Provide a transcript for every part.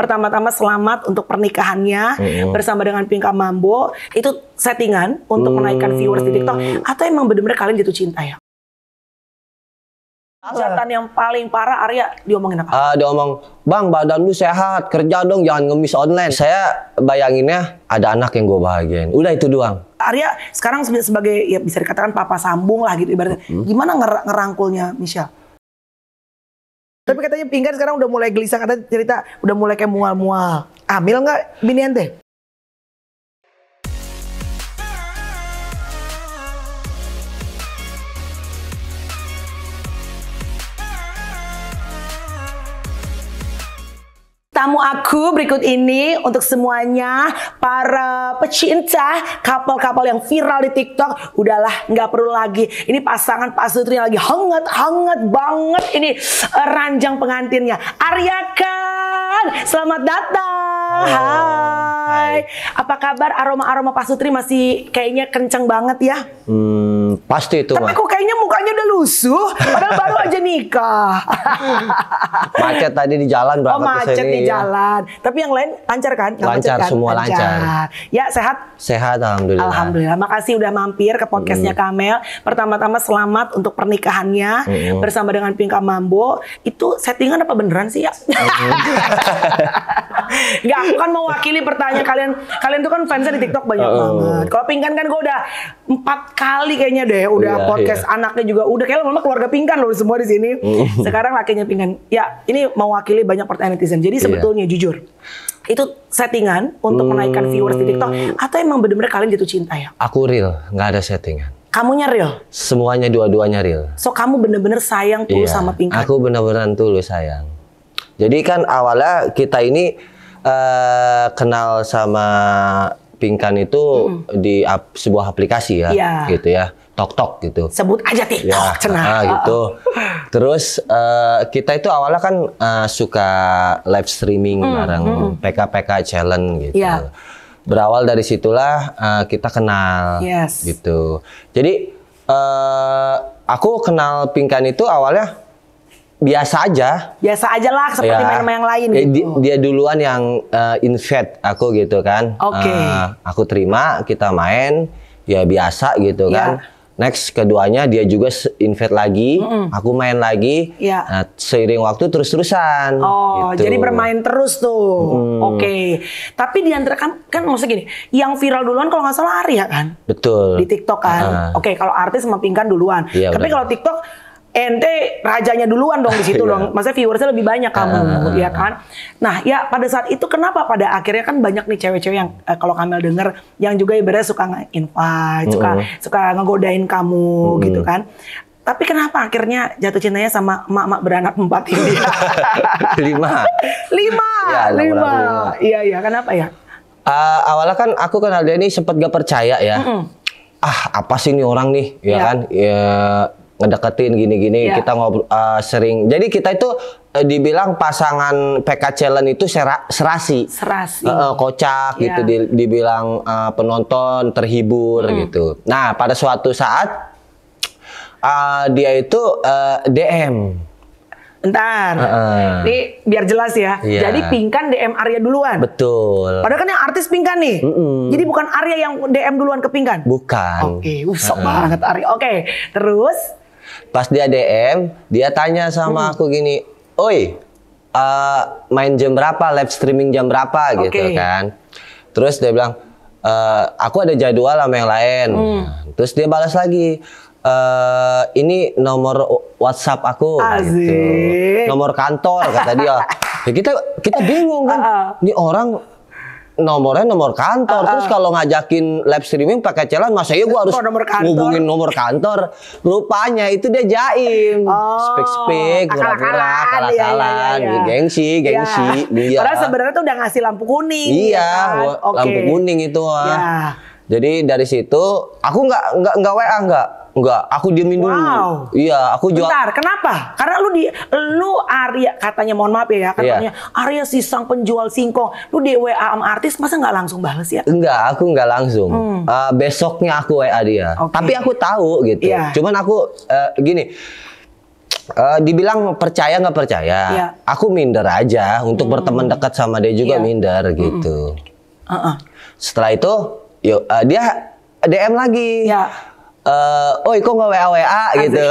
Pertama-tama selamat untuk pernikahannya hmm. bersama dengan Pinka Mambo. Itu settingan untuk hmm. menaikkan viewers di TikTok mm. atau emang benar-benar kalian jatuh cinta ya? Hajatan yang paling parah Arya diomongin apa? Uh, dia omong, Bang badan lu sehat, kerja dong jangan ngemis online. Saya bayanginnya ada anak yang gue bahagiain. Udah itu doang. Arya sekarang sebagai ya bisa dikatakan papa sambung lah gitu ibaratnya. Hmm. Gimana ngerangkulnya Michelle? Tapi katanya pinggang sekarang udah mulai gelisah, katanya cerita udah mulai kayak mual-mual. Ambil nggak bini ente? tamu aku berikut ini untuk semuanya para pecinta kapal-kapal yang viral di TikTok. Udahlah, nggak perlu lagi. Ini pasangan Pak Sutri yang lagi hangat-hangat banget ini ranjang pengantinnya. Arya kan selamat datang. Halo, hai. Apa kabar? Aroma-aroma Pak Sutri masih kayaknya kenceng banget ya? Hmm, pasti itu. Tapi mah. kok kayaknya mukanya udah lusuh, padahal baru aja nikah. macet tadi di jalan berapa Oh, macet kesini, di jalan. Tapi yang lain lancar kan? Lancar, lancar, kan? semua lancar. lancar. Ya, sehat? Sehat, Alhamdulillah. Alhamdulillah. Makasih udah mampir ke podcastnya hmm. Kamel. Pertama-tama selamat untuk pernikahannya hmm. bersama dengan Pinka Mambo. Itu settingan apa beneran sih ya? Hmm. Gak aku kan mewakili pertanyaan kalian. Kalian tuh kan fansnya di TikTok banyak oh. banget. Kalau Pingkan kan gue udah empat kali kayaknya deh udah yeah, podcast yeah. anaknya juga udah kayak mama keluarga Pingkan loh semua di sini. Mm. Sekarang lakinya Pingkan. Ya, ini mewakili banyak pertanyaan netizen. Jadi iya. sebetulnya yeah. jujur itu settingan untuk hmm. menaikkan viewers di TikTok atau emang bener-bener kalian jatuh cinta ya? Aku real, nggak ada settingan. Kamunya real? Semuanya dua-duanya real. So kamu bener-bener sayang tuh iya, sama Pingkan Aku bener bener tulus sayang. Jadi kan awalnya kita ini Eh, kenal sama Pingkan itu hmm. di ap, sebuah aplikasi ya, ya. gitu ya. Tok Tok gitu. Sebut aja TikTok ya, cenah. Ah, gitu. Terus uh, kita itu awalnya kan uh, suka live streaming hmm, bareng hmm. PK Challenge gitu. Ya. Berawal dari situlah uh, kita kenal yes. gitu. Jadi uh, aku kenal Pingkan itu awalnya biasa aja. Biasa aja lah seperti ya, main yang lain eh, dia, gitu. Dia duluan yang uh, invite aku gitu kan. Oke. Okay. Uh, eh, aku terima, kita main ya biasa gitu yeah. kan. Next keduanya dia juga invite lagi, mm -hmm. aku main lagi. Yeah. Ya. Nah, seiring waktu terus-terusan. Oh, gitu. jadi bermain terus tuh. Mm. Oke. Okay. Tapi di antara kan kan maksud gini, yang viral duluan kalau nggak salah Arya kan? Betul. Di TikTok kan. Uh. Oke, okay, kalau artis sama duluan. Yeah, Tapi kalau TikTok ente rajanya duluan dong di situ iya. dong. Maksudnya viewersnya lebih banyak kamu, uh. ya kan? Nah, ya pada saat itu kenapa pada akhirnya kan banyak nih cewek-cewek yang eh, kalau Kamel denger yang juga ibaratnya suka nge suka suka ngegodain kamu gitu kan. Tapi kenapa akhirnya jatuh cintanya sama emak-emak beranak empat ini? lima. lima. Ya, lima. Iya, iya. Kenapa ya? Uh, awalnya kan aku kenal dia ini sempat gak percaya ya. Mm -mm. Ah, apa sih ini orang nih, ya, ya. kan? Ya, ngedeketin gini-gini yeah. kita ngobrol uh, sering jadi kita itu uh, dibilang pasangan PK Challenge itu sera, serasi serasi uh, uh, kocak yeah. gitu iya. di, dibilang uh, penonton terhibur hmm. gitu nah pada suatu saat uh, dia itu uh, DM ntar Uh -uh. biar jelas ya. Yeah. Jadi Pingkan DM Arya duluan. Betul. Padahal kan yang artis Pingkan nih. Mm -mm. Jadi bukan Arya yang DM duluan ke Pingkan. Bukan. Oke, okay. usah -uh. banget Arya. Oke, okay. terus Pas dia DM, dia tanya sama hmm. aku gini, "Oi, uh, main jam berapa? Live streaming jam berapa?" Okay. gitu kan. Terus dia bilang, uh, aku ada jadwal sama yang lain." Hmm. Terus dia balas lagi, Uh, ini nomor WhatsApp aku nah, gitu. Nomor kantor kata dia. ya kita kita bingung kan. Uh -uh. orang nomornya nomor kantor. Uh, uh. Terus ah, ah. kalau ngajakin live streaming pakai celan masa iya gua harus nomor kantor. ngubungin nomor kantor. Rupanya itu dia jaim. Oh, speak speak, murah-murah, kalah-kalah, iya, iya, iya, iya. gengsi, iya. gengsi. Iya. Padahal sebenarnya tuh udah ngasih lampu kuning. Iya, ya kan? lampu kuning itu. Ah. Yeah. Jadi dari situ aku nggak nggak nggak WA nggak Enggak, aku diemin dulu. Iya, aku jual. Bentar, kenapa? Karena lu di lu Arya katanya mohon maaf ya, iya. katanya yeah. Arya si sang penjual singkong. Lu di WA sama artis masa nggak langsung balas ya? Enggak, aku nggak langsung. Hmm. Uh, besoknya aku WA dia. Okay. Tapi aku tahu gitu. Yeah. Cuman aku uh, gini uh, dibilang percaya nggak percaya, ya. aku minder aja untuk hmm. berteman dekat sama dia juga ya. minder hmm. gitu. Mm Uh -uh. Setelah itu, yuk uh, dia DM lagi. Ya eh uh, oi kok nggak WA WA gitu.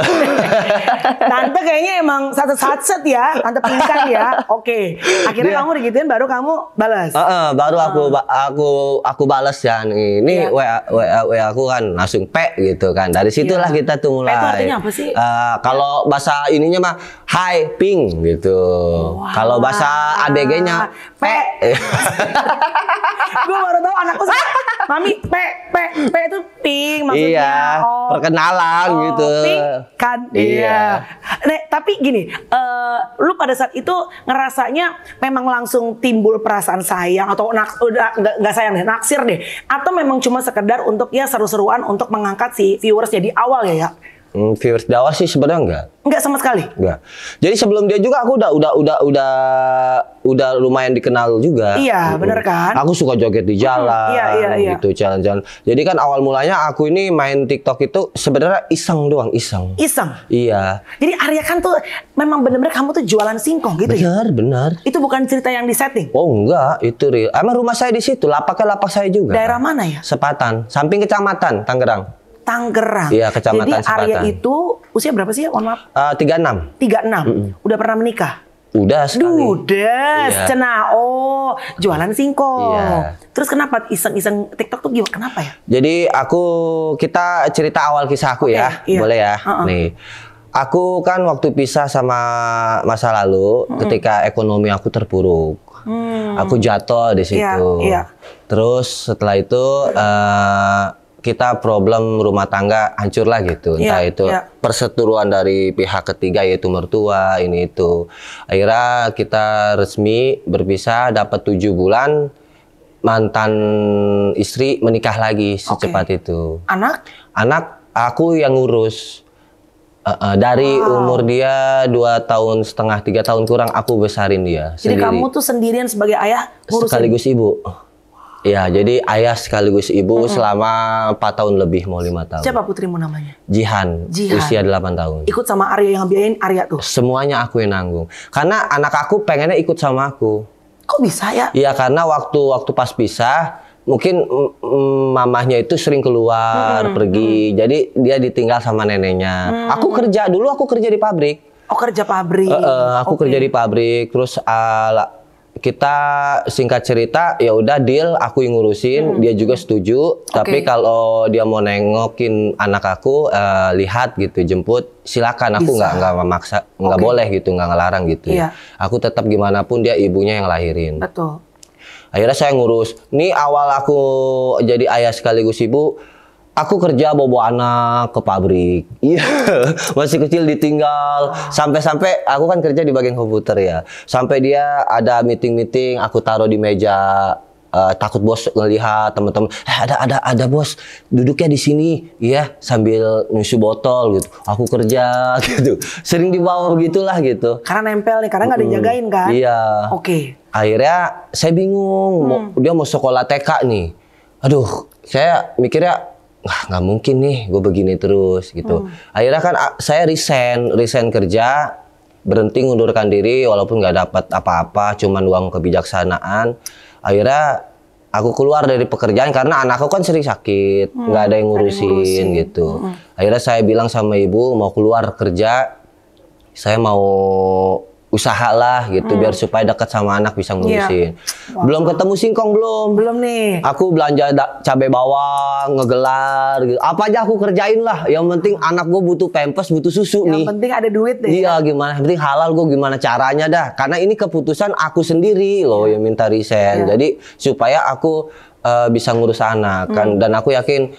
tante kayaknya emang satu set ya, tante pingsan ya. Oke. Okay. Akhirnya Dia, kamu digituin baru kamu balas. Uh, uh, baru uh. aku aku aku balas ya kan. Ini yeah. WA, WA WA aku kan langsung P gitu kan. Dari situlah yeah. kita tuh mulai. P itu artinya apa sih? Uh, kalau iya. bahasa ininya mah hi ping gitu. Wow. Kalau bahasa ABG-nya P. Gue baru tahu anakku Mami P P P itu ping maksudnya. Yeah oh. perkenalan oh, gitu. Kan iya. iya. Nek, tapi gini, uh, lu pada saat itu ngerasanya memang langsung timbul perasaan sayang atau nak udah eh, nggak sayang deh, naksir deh atau memang cuma sekedar untuk ya seru-seruan untuk mengangkat si viewers jadi awal ya ya. Hmm, viewers dakwah sih sebenarnya enggak. Enggak sama sekali. Enggak. Jadi sebelum dia juga aku udah udah udah udah udah lumayan dikenal juga. Iya, hmm. benar kan? Aku suka joget di hmm, jalan iya, iya, iya. gitu jalan-jalan. Jadi kan awal mulanya aku ini main TikTok itu sebenarnya iseng doang, iseng. Iseng. Iya. Jadi Arya kan tuh memang benar-benar kamu tuh jualan singkong gitu ya? bener, ya? Benar, Itu bukan cerita yang disetting. Oh, enggak, itu real. Emang rumah saya di situ, lapaknya lapak saya juga. Daerah mana ya? Sepatan, samping kecamatan Tangerang. Tangerang. Iya, kecamatan Jadi Sepatan. area itu usia berapa sih? Mohon maaf. Uh, 36. 36. Mm -mm. Udah pernah menikah? Udah sekali. Dudes, iya. cena. Oh, jualan singkong. Iya. Terus kenapa iseng-iseng TikTok tuh gimana? Kenapa ya? Jadi aku kita cerita awal kisah aku okay, ya. Iya. Boleh ya? Uh -uh. Nih. Aku kan waktu pisah sama masa lalu mm -hmm. ketika ekonomi aku terpuruk. Hmm. Aku jatuh di situ. Yeah, yeah. Terus setelah itu uh, kita problem rumah tangga hancur lah gitu iya, entah yeah, itu yeah. perseteruan dari pihak ketiga yaitu mertua ini itu akhirnya kita resmi berpisah dapat tujuh bulan mantan istri menikah lagi secepat okay. itu anak anak aku yang ngurus Uh, uh, dari wow. umur dia dua tahun setengah tiga tahun kurang aku besarin dia. Jadi sendiri. kamu tuh sendirian sebagai ayah sekaligus ibu. Ya, jadi ayah sekaligus ibu mm -hmm. selama 4 tahun lebih mau lima tahun. Siapa putrimu namanya? Jihan, Jihan. Usia 8 tahun. Ikut sama Arya yang biayain Arya tuh. Semuanya aku yang nanggung. Karena anak aku pengennya ikut sama aku. Kok bisa ya? Iya, karena waktu waktu pas pisah mungkin mamahnya itu sering keluar hmm, pergi hmm. jadi dia ditinggal sama neneknya hmm. aku kerja dulu aku kerja di pabrik oh kerja pabrik uh, uh, aku okay. kerja di pabrik terus uh, kita singkat cerita ya udah deal aku yang ngurusin hmm. dia juga setuju okay. tapi kalau dia mau nengokin anak aku uh, lihat gitu jemput silakan aku nggak nggak memaksa nggak okay. boleh gitu nggak ngelarang gitu yeah. Iya. aku tetap gimana pun dia ibunya yang lahirin betul akhirnya saya ngurus ini awal aku jadi ayah sekaligus ibu aku kerja bawa anak ke pabrik. Iya, masih kecil ditinggal. Sampai-sampai aku kan kerja di bagian komputer ya. Sampai dia ada meeting-meeting, aku taruh di meja. Uh, takut bos ngelihat teman-teman eh, ada ada ada bos duduknya di sini ya sambil nyusu botol gitu aku kerja gitu sering dibawa gitulah gitu karena nempel nih karena nggak mm -hmm. ada kan iya oke okay. akhirnya saya bingung hmm. dia mau sekolah TK nih aduh saya mikirnya wah nggak mungkin nih gue begini terus gitu. Hmm. Akhirnya kan saya resign, resign kerja, berhenti ngundurkan diri walaupun nggak dapat apa-apa, cuman uang kebijaksanaan. Akhirnya aku keluar dari pekerjaan karena anakku kan sering sakit, hmm, nggak hmm, ada yang ngurusin, ngurusin. gitu. Hmm. Akhirnya saya bilang sama ibu mau keluar kerja, saya mau usahalah gitu hmm. biar supaya dekat sama anak bisa iya. ngurusin. Yeah. Belum ketemu singkong belum? Belum nih. Aku belanja cabai bawang, ngegelar gitu. Apa aja aku kerjain lah. Yang penting anak gue butuh pampers, butuh susu Yang nih. Yang penting ada duit deh. Iya, ya. gimana? Yang penting halal gue gimana caranya dah. Karena ini keputusan aku sendiri loh iya. yang minta resign. Iya. Yeah. Jadi supaya aku uh, bisa ngurus anak kan hmm. dan aku yakin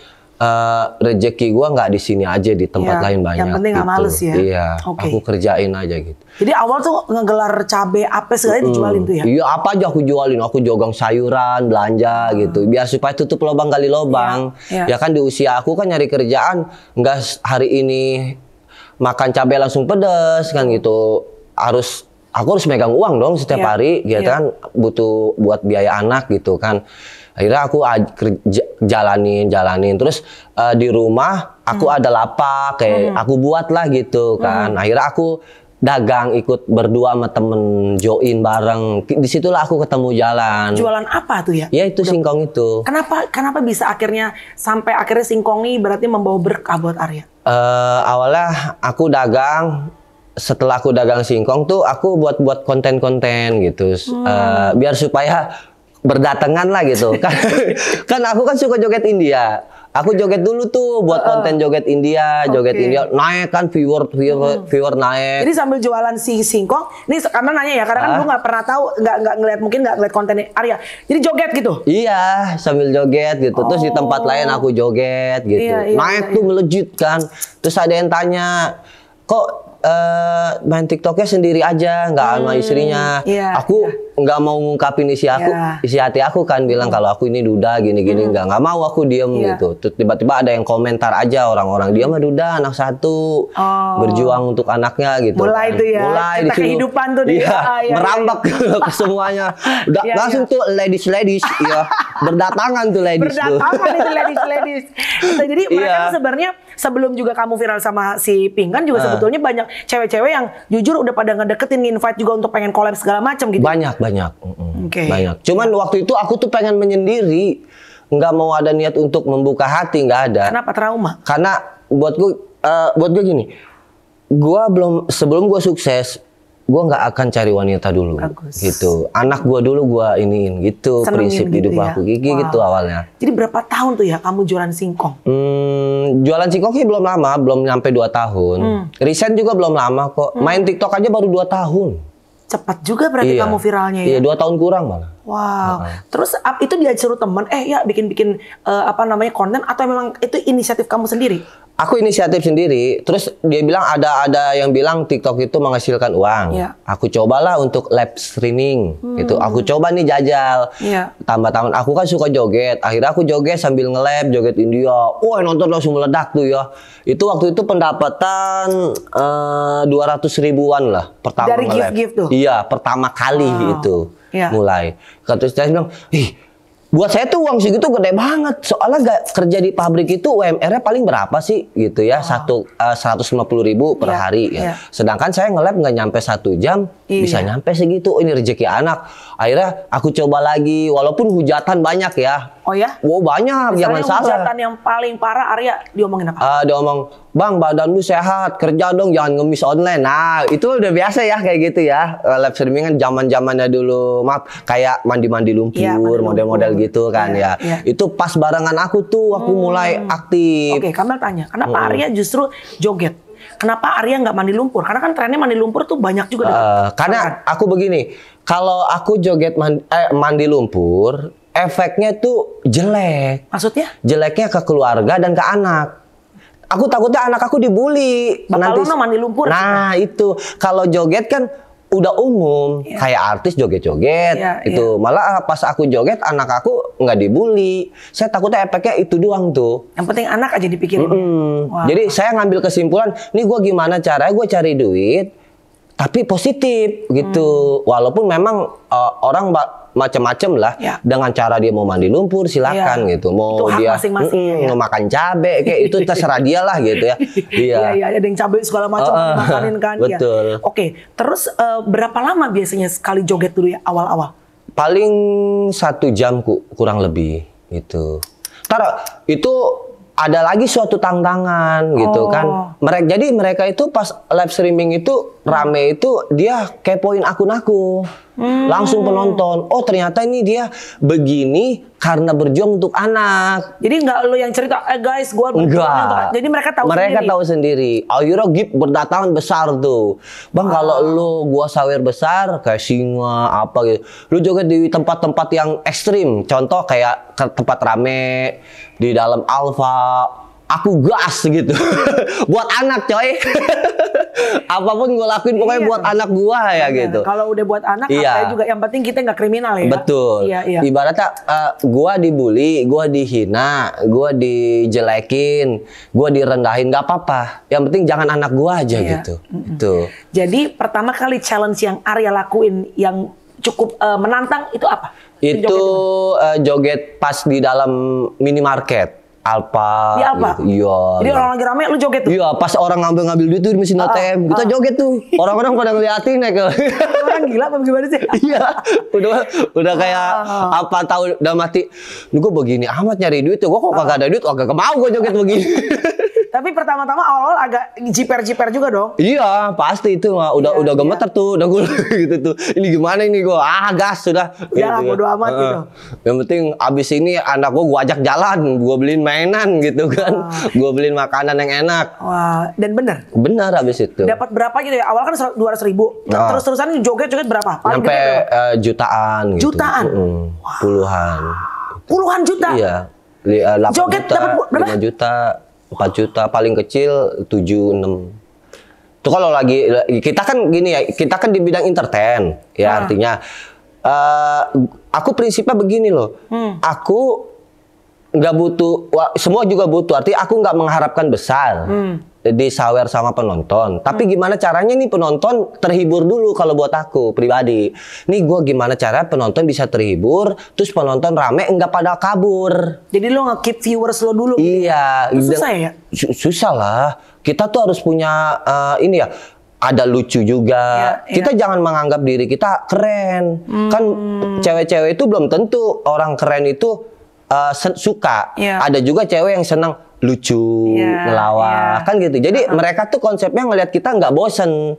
uh, rejeki gue nggak di sini aja di tempat ya, lain banyak. Yang penting gitu. gak males ya. Iya. Okay. Aku kerjain aja gitu. Jadi awal tuh ngegelar cabai apa segala mm, dijualin tuh ya? Iya apa aja aku jualin. Aku jogang sayuran, belanja hmm. gitu. Biar supaya tutup lubang kali lubang. Ya, ya. ya kan di usia aku kan nyari kerjaan nggak hari ini makan cabai langsung pedes kan gitu harus aku harus megang uang dong setiap ya. hari gitu ya. kan butuh buat biaya anak gitu kan akhirnya aku kerja, jalanin jalanin terus uh, di rumah aku hmm. ada lapak kayak hmm. aku buat lah gitu hmm. kan hmm. akhirnya aku dagang ikut berdua sama temen join bareng disitulah aku ketemu jalan jualan apa tuh ya ya itu Udah. singkong itu kenapa kenapa bisa akhirnya sampai akhirnya singkong ini berarti membawa berkah buat Arya uh, awalnya aku dagang setelah aku dagang singkong tuh aku buat buat konten-konten gitu hmm. uh, biar supaya berdatangan lah gitu. kan, kan aku kan suka joget India. Aku joget dulu tuh buat konten joget India, joget okay. India naik kan viewer viewer, hmm. viewer naik. Jadi sambil jualan si singkong, ini karena nanya ya karena ah? kan gue nggak pernah tahu, nggak nggak ngeliat mungkin nggak ngeliat kontennya Arya. Jadi joget gitu? Iya sambil joget gitu. Oh. Terus di tempat lain aku oh. joget gitu. Iya, iya, naik iya. tuh iya. melejit kan. Terus ada yang tanya, kok uh, main TikToknya sendiri aja, nggak hmm, sama istrinya. Yeah, aku iya. nggak yeah. mau ngungkapin isi aku, yeah. isi hati aku kan bilang hmm. kalau aku ini duda gini-gini hmm. nggak hmm. nggak mau aku diem yeah. gitu. tiba-tiba ada yang komentar aja orang-orang hmm. dia mah duda anak satu oh. berjuang untuk anaknya gitu. Mulai itu kan. ya. Mulai Kita kehidupan tuh dia. Iya, ah, iya merambak iya. ke semuanya. Udah, langsung tuh ladies ladies ya berdatangan tuh ladies. Berdatangan tuh. ladies ladies. Gitu, jadi mereka sebenarnya sebelum juga kamu viral sama si Pink kan juga uh. sebetulnya banyak cewek-cewek yang jujur udah pada ngedeketin invite juga untuk pengen collab segala macam gitu. Banyak banyak. Oke. Okay. Banyak. Cuman waktu itu aku tuh pengen menyendiri. Nggak mau ada niat untuk membuka hati, nggak ada. Kenapa trauma? Karena buat gue, uh, buat gue gini, gua belum sebelum gua sukses, gue nggak akan cari wanita dulu Bagus. gitu anak gue dulu gue iniin gitu Senengin prinsip gitu hidup ya? aku gigi wow. gitu awalnya jadi berapa tahun tuh ya kamu jualan singkong hmm, jualan sih belum lama belum nyampe dua tahun hmm. juga belum lama kok hmm. main tiktok aja baru dua tahun cepat juga berarti iya. kamu viralnya ya iya dua tahun kurang malah Wow. Uh-huh. Terus itu dia suruh teman, eh ya bikin-bikin uh, apa namanya konten atau memang itu inisiatif kamu sendiri? aku inisiatif sendiri terus dia bilang ada ada yang bilang TikTok itu menghasilkan uang Ya. aku cobalah untuk live streaming hmm. itu aku hmm. coba nih jajal Ya. tambah tahun aku kan suka joget akhirnya aku joget sambil nge-lab joget India wah nonton langsung meledak tuh ya itu waktu itu pendapatan eh, dua uh, ratus ribuan lah pertama dari gift-gift tuh iya pertama kali oh. itu ya. mulai terus saya bilang ih buat saya tuh uang segitu gede banget soalnya gak kerja di pabrik itu UMR-nya paling berapa sih gitu ya oh. satu eh, seratus lima puluh ribu per yeah, hari ya. Iya. sedangkan saya ngelab nggak nyampe satu jam yeah. bisa nyampe segitu ini rezeki anak akhirnya aku coba lagi walaupun hujatan banyak ya oh ya wow banyak Misalnya jangan hujatan salah hujatan yang paling parah Arya diomongin apa uh, diomong Bang, badan lu sehat, kerja dong, jangan ngemis online. Nah, itu udah biasa ya kayak gitu ya. Eh, live streaming kan zaman-zamannya dulu, maaf, kayak mandi-mandi lumpur, ya, model-model gitu kan iya, ya, ya. ya. Itu pas barengan aku tuh aku hmm. mulai aktif. Oke, Kamel tanya, kenapa hmm. Arya justru joget? Kenapa Arya nggak mandi lumpur? Karena kan trennya mandi lumpur tuh banyak juga. Uh, deh. Eh, karena aku begini, kalau aku joget mandi, eh, mandi lumpur, efeknya tuh jelek. Maksudnya? Jeleknya ke keluarga dan ke anak aku takutnya anak aku dibully. Bakal nanti mandi lumpur. Nah, kan? itu. Kalau joget kan udah umum yeah. kayak artis joget-joget yeah, itu yeah. malah ah, pas aku joget anak aku nggak dibully saya takutnya efeknya itu doang tuh yang penting anak aja dipikirin mm -hmm. wow. jadi saya ngambil kesimpulan nih gue gimana caranya gue cari duit tapi positif gitu hmm. walaupun memang uh, orang macam-macam lah ya. dengan cara dia mau mandi lumpur silakan ya. gitu mau itu dia masing -masing, mm, ya. mau makan cabe kayak itu terserah dia lah gitu ya iya iya ya, ada yang cabe segala macam uh, makanin kan iya. betul ya. oke terus uh, berapa lama biasanya sekali joget dulu ya awal-awal paling satu jam kurang lebih gitu. itu karena itu ada lagi suatu tantangan gitu oh. gitu kan. Mereka jadi mereka itu pas live streaming itu rame itu dia kepoin akun aku. Hmm. Langsung penonton. Oh, ternyata ini dia begini karena berjuang untuk anak. Jadi nggak lo yang cerita, eh guys, gua berjuang Jadi mereka tahu mereka sendiri. tahu sendiri. Ayuro Gip berdatangan besar tuh. Bang, ah. kalau lo gua sawer besar kayak singa apa gitu. Lu juga di tempat-tempat yang ekstrim. Contoh kayak ke tempat rame di dalam alfa aku gas gitu buat anak coy apapun gue lakuin pokoknya iya, buat anak gua ya iya. gitu kalau udah buat anak iya. apa juga yang penting kita nggak kriminal ya betul iya, iya. ibaratnya uh, gua dibully gua dihina gua dijelekin gua direndahin nggak apa-apa yang penting jangan anak gua aja iya. gitu mm -mm. Tuh. jadi pertama kali challenge yang Arya lakuin yang cukup uh, menantang itu apa itu joget, uh, joget pas di dalam minimarket. Alpa. Di apa? Gitu. Iya. Jadi iya. orang lagi rame lu joget tuh. Iya, pas orang ngambil-ngambil duit tuh di mesin ah, ATM, uh, uh, kita ah. joget tuh. Orang-orang pada ngeliatin ya ke. orang gila apa gimana sih? iya. Udah udah kayak uh, apa tahu udah mati. Lu gua begini amat nyari duit tuh. Gua kok kagak ada duit, kagak mau gua joget begini. Tapi pertama-tama awal-awal agak jiper-jiper juga dong. Iya, pasti itu mah udah iya, udah iya. gemeter iya. tuh, udah gue gitu tuh. Ini gimana ini gue? Ah, gas sudah. Ya gitu, lah, kan. bodo amat uh, gitu. Yang penting abis ini anak gue gue ajak jalan, gue beliin mainan gitu kan. Wow. Gue beliin makanan yang enak. Wah, dan benar. Benar abis itu. Dapat berapa gitu ya? Awal kan 200 ribu. Nah. Terus-terusan joget-joget berapa? Paling Sampai gitu, Uh, jutaan gitu. Jutaan? Mm, wow. Puluhan. Puluhan juta? Iya. Eh, Joket. dapat berapa? juta 4 juta paling kecil 7 6 itu kalau lagi kita kan gini ya kita kan di bidang entertain ya nah. artinya uh, aku prinsipnya begini loh hmm. aku nggak butuh semua juga butuh artinya aku nggak mengharapkan besar hmm. di sawer sama penonton tapi hmm. gimana caranya nih penonton terhibur dulu kalau buat aku pribadi nih gue gimana cara penonton bisa terhibur terus penonton rame nggak pada kabur jadi lo nggak keep viewers lo dulu iya gitu. susah ya susah lah kita tuh harus punya uh, ini ya ada lucu juga. Ya, kita jangan menganggap diri kita keren. Kan hmm. Kan cewek-cewek itu belum tentu orang keren itu uh, suka. Yeah. Ada juga cewek yang senang lucu, yeah, ngelawak, yeah. kan gitu. Jadi uh -huh. mereka tuh konsepnya ngelihat kita nggak bosen.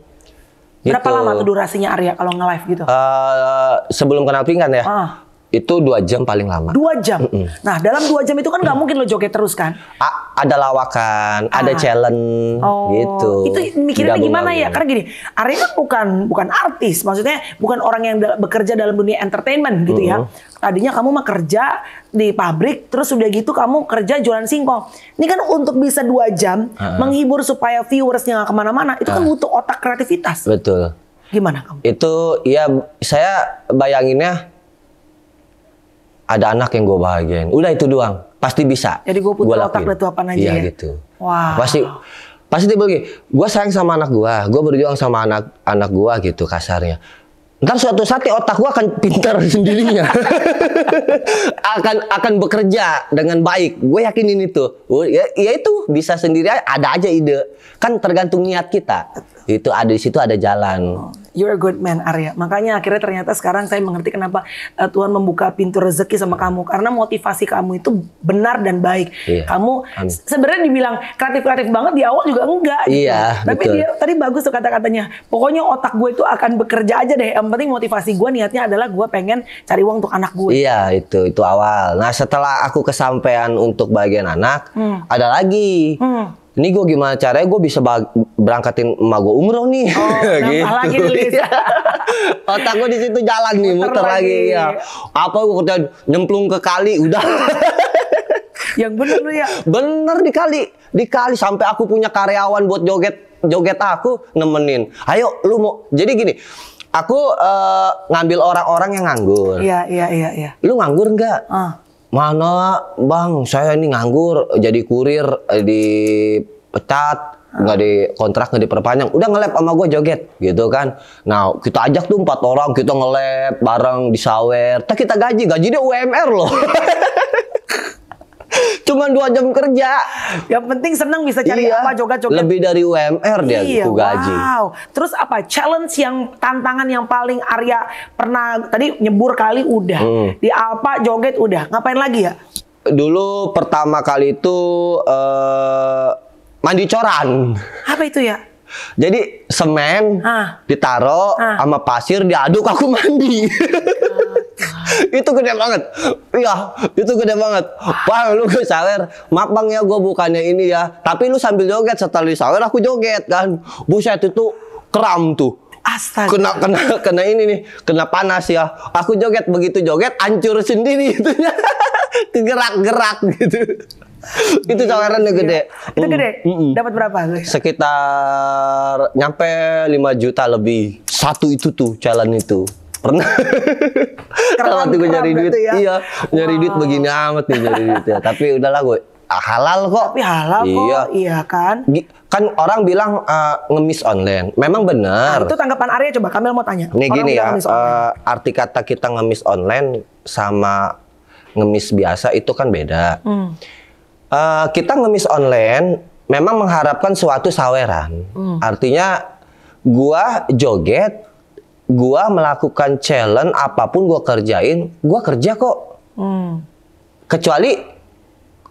Gitu. Berapa lama tuh durasinya Arya kalau nge-live gitu? Uh, sebelum kenal pingan ya. Uh. Itu dua jam paling lama. Dua jam. Mm -mm. Nah dalam dua jam itu kan nggak mm. mungkin lo joget terus kan? A ada lawakan, ah. ada challenge, oh. gitu. Itu mikirnya gimana ya? Karena gini, Arya kan bukan bukan artis, maksudnya bukan orang yang bekerja dalam dunia entertainment gitu mm -hmm. ya. Tadinya kamu mah kerja di pabrik, terus udah gitu kamu kerja jualan singkong. Ini kan untuk bisa dua jam uh -huh. menghibur supaya viewersnya nggak kemana-mana. Itu uh. kan butuh otak kreativitas. Betul. Gimana kamu? Itu ya saya bayanginnya ada anak yang gue bahagiain. Udah itu doang. Pasti bisa. Jadi gue putar otak apa aja iya, ya? gitu. Wow. Pasti pasti tiba lagi. Gue sayang sama anak gue. Gue berjuang sama anak anak gue gitu kasarnya. Ntar suatu saat otak gue akan pintar sendirinya. akan akan bekerja dengan baik. Gue yakin ini tuh. Ya, ya itu bisa sendiri ada aja ide. Kan tergantung niat kita. Itu ada di situ ada jalan. Oh you're a good man Arya. Makanya akhirnya ternyata sekarang saya mengerti kenapa uh, Tuhan membuka pintu rezeki sama kamu karena motivasi kamu itu benar dan baik. Iya. Kamu sebenarnya dibilang kreatif-kreatif banget di awal juga enggak. Gitu. Iya. Tapi dia tadi bagus tuh kata-katanya. Pokoknya otak gue itu akan bekerja aja deh. Yang penting motivasi gue niatnya adalah gue pengen cari uang untuk anak gue. Iya, itu itu awal. Nah, setelah aku kesampaian untuk bagian anak, hmm. ada lagi. Hmm ini gue gimana caranya gue bisa berangkatin emak gue umroh nih oh, gitu lagi ya. otak gue di situ jalan nih muter, lagi. lagi ya apa gue kerja nyemplung ke kali udah yang bener lu ya bener di kali di kali sampai aku punya karyawan buat joget joget aku nemenin ayo lu mau jadi gini aku uh, ngambil orang-orang yang nganggur iya iya iya iya lu nganggur enggak? uh ah mana bang saya ini nganggur jadi kurir eh, dipecat nggak di kontrak nggak diperpanjang udah ngelap sama gue joget gitu kan nah kita ajak tuh empat orang kita ngelap bareng di sawer Tapi kita gaji gaji dia UMR loh cuma dua jam kerja. Yang penting senang bisa cari iya, apa joga joga. Lebih dari UMR dia iya, itu gaji. Wow. Terus apa challenge yang tantangan yang paling Arya pernah tadi nyebur kali udah. Hmm. Di apa joget udah. Ngapain lagi ya? Dulu pertama kali itu uh, mandi coran. Apa itu ya? Jadi semen ah. ditaruh ah. sama pasir diaduk aku mandi. itu gede banget. Iya, itu gede banget. Wah, lu gue sawer. Maaf ya, gue bukannya ini ya. Tapi lu sambil joget, setelah lu sawer aku joget kan. Buset itu kram tuh. Astaga. Kena kena kena ini nih, kena panas ya. Aku joget begitu joget hancur sendiri itunya. Kegerak-gerak gitu. itu sawerannya iya, gede. Iya. Itu gede. Mm -mm. Dapat berapa? Sekitar nyampe 5 juta lebih. Satu itu tuh jalan itu pernah. Karena tuh gue nyari duit. Ya. Iya, nyari duit begini amat nih nyari duit ya. Tapi udahlah gue ah, halal kok. Tapi halal iya. kok, iya, iya kan? Kan orang bilang uh, ngemis online. Memang benar. Nah, itu tanggapan Arya coba Kamil mau tanya. Nih gini ya, uh, arti kata kita ngemis online sama ngemis biasa itu kan beda. Hmm. Uh, kita ngemis online memang mengharapkan suatu saweran. Hmm. Artinya gua joget gua melakukan challenge apapun gua kerjain, gua kerja kok. Hmm. Kecuali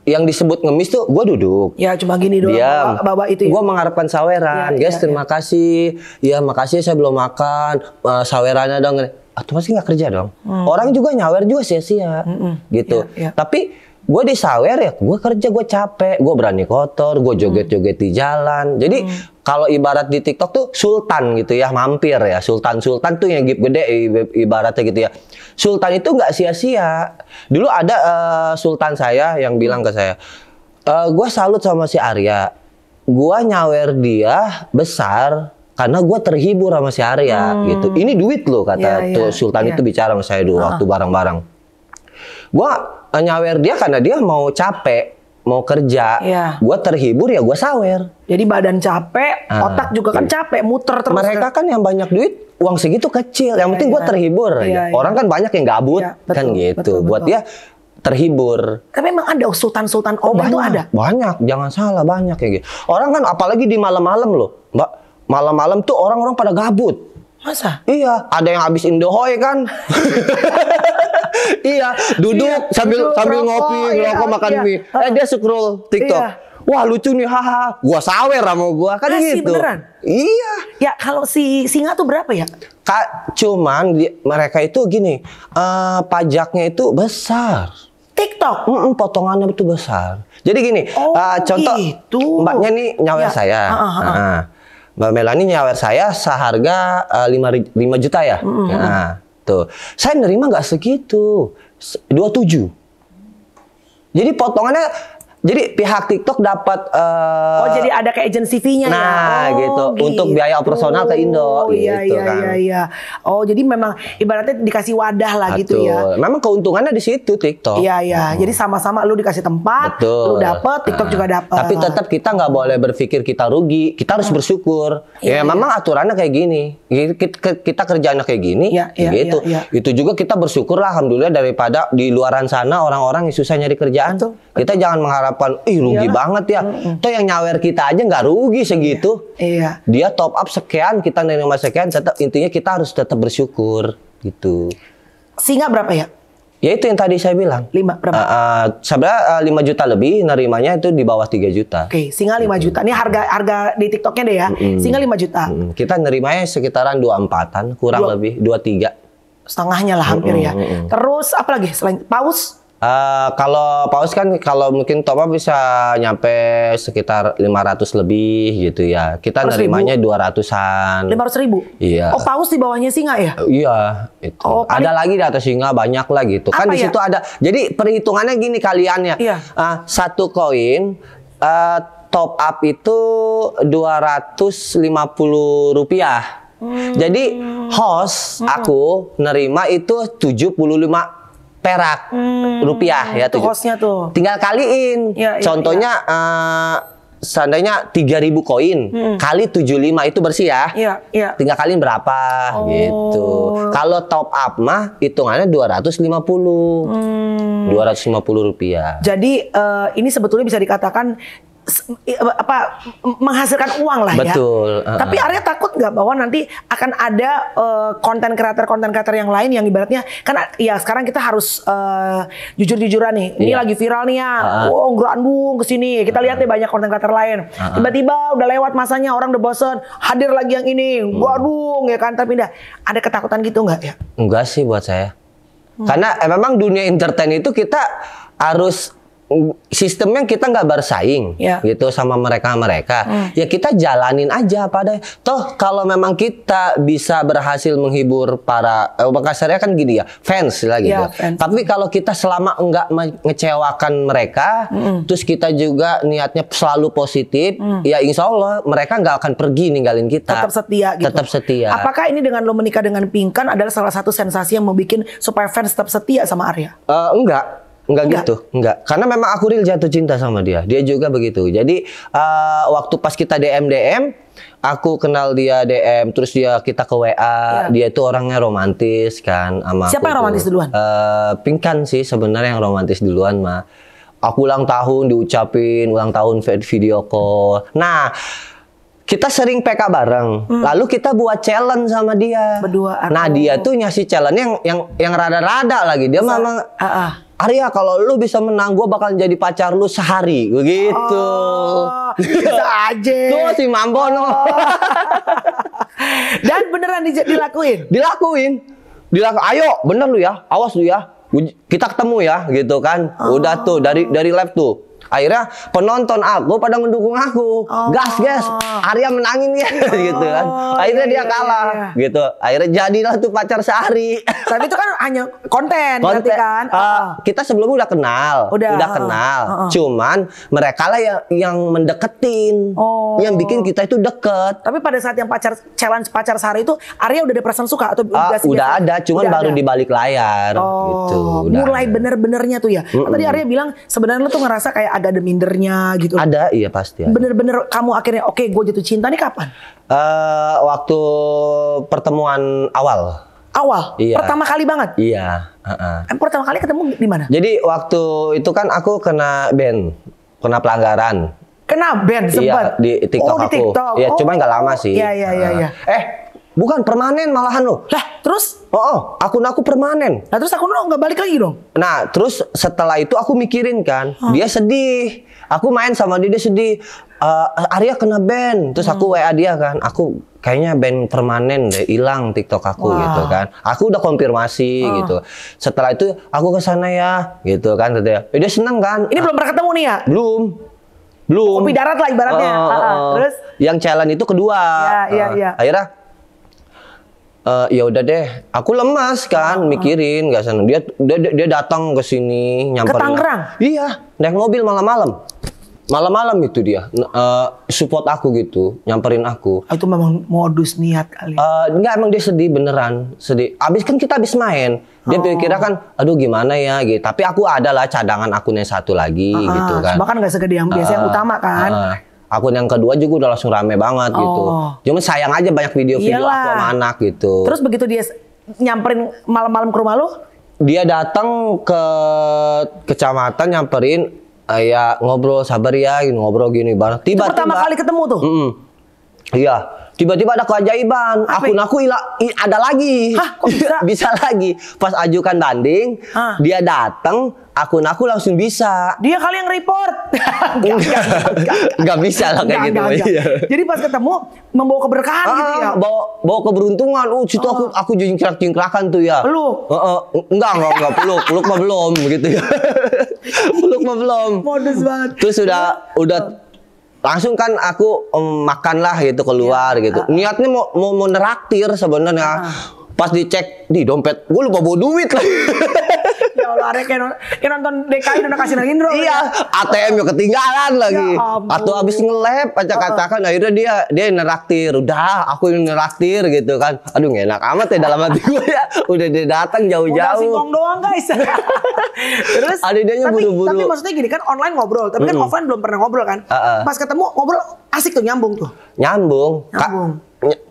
yang disebut ngemis tuh gua duduk. Ya cuma gini doang. Ya, Bawa, bawa itu. Ya? Gua mengharapkan saweran. Ya, Guys ya, terima ya. kasih. Ya makasih ya, saya belum makan. Uh, sawerannya dong. Ah, masih pasti nggak kerja dong. Hmm. Orang juga nyawer juga sih sia hmm, hmm Gitu. Ya, ya. Tapi gue di sawer ya gue kerja gue capek gue berani kotor gue hmm. joget-joget di jalan jadi hmm. kalau ibarat di TikTok tuh sultan gitu ya mampir ya sultan sultan tuh yang gip gede ibaratnya gitu ya sultan itu nggak sia-sia dulu ada uh, sultan saya yang bilang ke saya e, eh, gue salut sama si Arya gue nyawer dia besar karena gue terhibur sama si Arya hmm. gitu ini duit loh kata yeah, yeah, tuh ya, sultan yeah. itu bicara sama saya dulu uh waktu ah. bareng-bareng gue nyawer dia karena dia mau capek mau kerja, ya. gue terhibur ya gue sawer. Jadi badan capek, ah, otak juga kan iya. capek, muter terus. Mereka kan. kan yang banyak duit, uang segitu kecil. Yang ya, penting ya. gue terhibur. Ya, ya. Orang kan banyak yang gabut, ya, betul, kan gitu. Betul, betul. Buat dia terhibur. Tapi memang ada sultan-sultan oh, obat itu ada. Banyak, jangan salah banyak ya gitu. Orang kan apalagi di malam-malam loh, mbak. Malam-malam tuh orang-orang pada gabut Masa? Iya, ada yang habis Indohoy kan. iya, duduk iya, sambil duduk, sambil rokok, ngopi, iya, ngerokok, iya, makan iya. mie. Eh dia scroll TikTok. Iya. Wah lucu nih, haha. Gua sawer sama gua kan gitu. Beneran? Iya. Ya kalau si singa tuh berapa ya? Kak, cuman di, mereka itu gini, uh, pajaknya itu besar. TikTok. Mm -mm, potongannya itu besar. Jadi gini, oh, uh, contoh gitu. mbaknya nih nyawa ya. saya. Uh, -huh. uh. -huh. Mbak Melani nyawer saya seharga eh, lima uh, 5, 5 juta ya. Mm -hmm. Nah, tuh. Saya nerima nggak segitu. 27. Jadi potongannya jadi pihak TikTok dapat uh, Oh, jadi ada kayak agency fee-nya nah, ya. Nah, oh, gitu. gitu. Untuk biaya operasional ke Indo oh, iya, gitu iya, kan. Iya, iya. Oh, jadi memang ibaratnya dikasih wadah lah Betul. gitu ya. Memang keuntungannya di situ TikTok. Iya, iya. Oh. Jadi sama-sama lu dikasih tempat, Betul. lu dapat, TikTok nah. juga dapat. Tapi tetap kita nggak boleh berpikir kita rugi, kita harus iya. bersyukur. Ya, iya, ya, iya. memang aturannya kayak gini. Kita, kita kerjanya kayak gini, iya, iya, gitu. Iya, iya. Itu juga kita bersyukur lah alhamdulillah daripada di luaran sana orang-orang yang susah nyari kerjaan. Betul. Kita Betul. jangan mengharap harapan, ih rugi Iyalah. banget ya. Mm-hmm. Tuh yang nyawer kita aja nggak rugi iya. segitu. Iya. Dia top up sekian, kita nerima sekian. Tetap intinya kita harus tetap bersyukur gitu. Singa berapa ya? Ya itu yang tadi saya bilang. Lima berapa? Uh, ah, uh, ah, sebenarnya ah, lima juta lebih, nerimanya itu di bawah tiga juta. Oke, okay, singa lima juta. Ini harga harga di TikToknya deh ya. Mm -hmm. Singa lima juta. Mm -hmm. Kita nerimanya sekitaran dua empatan, kurang dua. lebih dua tiga. Setengahnya lah hampir mm -hmm. ya. Terus apa lagi selain paus? Uh, kalau paus kan kalau mungkin top up bisa nyampe sekitar 500 lebih gitu ya. Kita nerimanya 200-an. 500 ribu? Iya. Oh paus di bawahnya singa ya? Uh, iya. Itu. Oh, Ada lagi di atas singa banyak lah gitu. Kan Apa kan di ya? situ ya? ada. Jadi perhitungannya gini kalian ya. Iya. Uh, satu koin uh, top up itu 250 rupiah. Hmm. Jadi host hmm. aku nerima itu 75 perak hmm, rupiah ya tuh tuh tinggal kaliin ya, ya, contohnya ya. Uh, seandainya 3000 koin hmm. kali 75 itu bersih ya. Iya, iya. Tinggal kaliin berapa oh. gitu. Kalau top up mah hitungannya 250. Hmm. 250 rupiah. Jadi uh, ini sebetulnya bisa dikatakan apa menghasilkan uang lah ya. Betul. Uh, Tapi Arya takut nggak bahwa nanti akan ada eh, konten uh, kreator konten kreator yang lain yang ibaratnya karena ya sekarang kita harus uh, jujur-jujuran nih. Ini yeah. lagi viral nih ya. Uh, oh, gerandung ke kesini. Kita uh, lihat nih banyak konten kreator lain. tiba Tiba-tiba udah lewat masanya orang udah bosen, hadir lagi yang ini. Hmm. Waduh, ya kan terpindah. Ada ketakutan gitu nggak ya? Enggak sih buat saya. Hmm. Karena eh, memang dunia entertain itu kita harus sistemnya kita nggak bersaing yeah. gitu sama mereka-mereka. Mm. Ya kita jalanin aja pada toh kalau memang kita bisa berhasil menghibur para eh, kan gini ya, fans lah gitu. Ya, fans. Tapi kalau kita selama enggak mengecewakan mereka, mm. terus kita juga niatnya selalu positif, mm. ya insya Allah mereka nggak akan pergi ninggalin kita. Tetap setia gitu. Tetap setia. Apakah ini dengan lo menikah dengan Pinkan adalah salah satu sensasi yang membuat supaya fans tetap setia sama Arya? Uh, enggak Enggak, gitu, enggak. Karena memang aku real jatuh cinta sama dia. Dia juga begitu. Jadi uh, waktu pas kita DM DM, aku kenal dia DM, terus dia kita ke WA. Ya. Dia itu orangnya romantis kan sama Siapa aku yang romantis tuh. duluan? Uh, Pingkan sih sebenarnya yang romantis duluan ma. Aku ulang tahun diucapin, ulang tahun video call. Nah, kita sering PK bareng. Hmm. Lalu kita buat challenge sama dia. Berdua. Nah, dia tuh nyasih challenge yang yang yang rada-rada lagi. Dia memang uh -uh Arya kalau lu bisa menang gue bakal jadi pacar lu sehari begitu oh, aja tuh si no oh. dan beneran di, dilakuin dilakuin dilakuin ayo bener lu ya awas lu ya kita ketemu ya gitu kan oh. udah tuh dari dari lab tuh akhirnya penonton aku pada mendukung aku oh. gas gas Arya menangin ya oh, gitu kan oh, akhirnya iya, dia iya, kalah yeah, yeah. gitu akhirnya jadilah tuh pacar sehari tapi itu kan hanya konten, konten kan uh, oh. kita sebelumnya udah kenal udah, udah kenal uh, cuman mereka lah yang yang mendeketin oh. yang bikin kita itu deket tapi pada saat yang pacar challenge pacar sehari itu Arya udah ada perasaan suka atau uh, udah ada cuman udah baru ada. di layar oh. gitu udah mulai bener-benernya tuh ya mm -mm. tadi Arya bilang sebenarnya lu tuh ngerasa kayak ada ada mindernya gitu? Ada, iya pasti. Bener-bener kamu akhirnya oke okay, gue jatuh cinta nih kapan? Uh, waktu pertemuan awal. Awal, iya. pertama kali banget. Iya. Uh -uh. Pertama kali ketemu di mana? Jadi waktu itu kan aku kena band, kena pelanggaran. Kena band sempat. Iya, di TikTok oh, di TikTok. aku. Iya, oh. cuman nggak lama oh. sih. Iya, iya, iya, iya. Eh, Bukan permanen malahan lo. Lah, terus? Oh, oh, akun aku permanen. Nah, terus akun lo nggak balik lagi dong? Nah, terus setelah itu aku mikirin kan, oh. dia sedih. Aku main sama dia, dia sedih. Uh, Arya kena ban. Terus hmm. aku WA dia kan, aku kayaknya band permanen deh, hilang TikTok aku wow. gitu kan. Aku udah konfirmasi oh. gitu. Setelah itu aku ke sana ya, gitu kan. Dia, eh, dia seneng kan? Ini belum pernah ketemu nih ya? Belum belum kopi darat lah ibaratnya uh, uh, uh, terus yang challenge itu kedua Iya, iya, ah, iya. akhirnya uh, ya udah deh, aku lemas kan oh, mikirin gak sana. Dia dia, dia datang ke sini nyamperin. Ke Tangerang. Iya, naik mobil malam-malam. Malam-malam itu dia uh, support aku gitu, nyamperin aku. Ah, itu memang modus niat kali. Uh, eh, enggak emang dia sedih beneran, sedih. Abis kan kita habis main, dia oh. pikir kan, aduh gimana ya gitu. Tapi aku adalah cadangan aku yang satu lagi uh -huh. gitu kan. Bahkan nggak segede yang biasa uh, yang utama kan. Uh, akun yang kedua juga udah langsung rame banget gitu. oh. gitu. Cuma sayang aja banyak video-video aku sama anak gitu. Terus begitu dia nyamperin malam-malam ke rumah lu? Dia datang ke kecamatan nyamperin eh, ya ngobrol sabar ya ngobrol gini bareng. Tiba-tiba pertama kali ketemu tuh. Mm -mm. Iya, tiba-tiba ada keajaiban. Akun aku ila, ada lagi. Hah, kok bisa? bisa lagi. Pas ajukan banding, ah. dia datang akun aku langsung bisa. Dia kali yang report. gak, bisa lah kayak gitu. Iya. Jadi pas ketemu membawa keberkahan ah, gitu ya. Bawa bawa keberuntungan. Oh, situ oh. aku ah. aku jengkrak jengkrakan tuh ya. Lu. Uh, eh, eh, enggak enggak enggak peluk. Peluk mah belum gitu ya. peluk mah belum. Modus banget. Terus udah iya. udah langsung kan aku um, makan lah gitu keluar ya, gitu. Ah, Niatnya mau mau, mau sebenarnya. Pas dicek di dompet, gue lupa bawa duit lah. ya Allah, kayak nonton DKI udah kasih nangin dong Iya, ATM yo ketinggalan ya lagi. Ya Atau habis ngelap aja katakan akhirnya dia dia neraktir. Udah, aku yang neraktir gitu kan. Aduh, gak enak amat ya dalam hati gue ya. Udah dia datang jauh-jauh. Udah doang guys. Terus buru-buru. Tapi maksudnya gini kan online ngobrol, tapi kan mm offline belum pernah ngobrol kan. Uh Pas ketemu ngobrol asik tuh nyambung tuh. Nyambung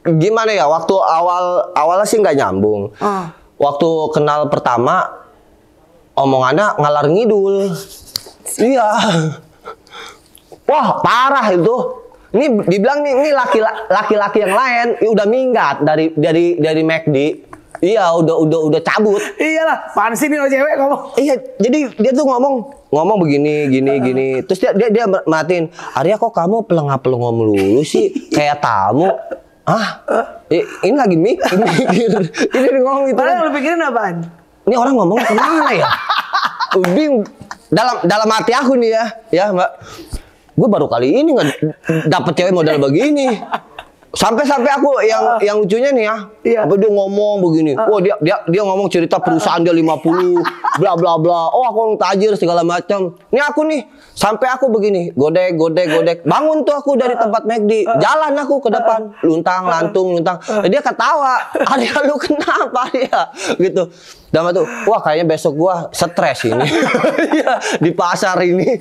gimana ya waktu awal awalnya sih nggak nyambung. Ah. Waktu kenal pertama omongannya ngalar ngidul. Iya. Wah, parah itu. Ini dibilang nih ini laki-laki laki yang lain ya udah minggat dari dari dari McD. E iya, udah udah udah cabut. Iyalah, pansi nih cewek ngomong. Iya, jadi dia tuh ngomong ngomong begini gini gini. Terus dia dia, dia matiin "Arya kok kamu pelengah pelengah melulu sih kayak tamu?" Ah? uh. ini lagi mik mikir. ini ngomong itu. Padahal kan. lu pikirin apaan? Ini orang ngomong kemana ya? Bing dalam dalam hati aku nih ya, ya Mbak. Gue baru kali ini nggak dapet cewek modal begini. Sampai-sampai aku yang oh. yang lucunya nih ya, Iya. Apa dia ngomong begini? Uh. oh, dia dia dia ngomong cerita perusahaan uh. dia 50 bla bla bla. Oh, aku orang tajir segala macam. Ini aku nih sampai aku begini, godek godek godek. Bangun tuh aku dari uh. tempat McD. Uh. Ah. Jalan aku ke depan, luntang lantung luntang. Uh. Dia ketawa. Arya lu kenapa dia? Gitu. Dan tuh, wah kayaknya besok gua stres ini. Iya, di pasar ini.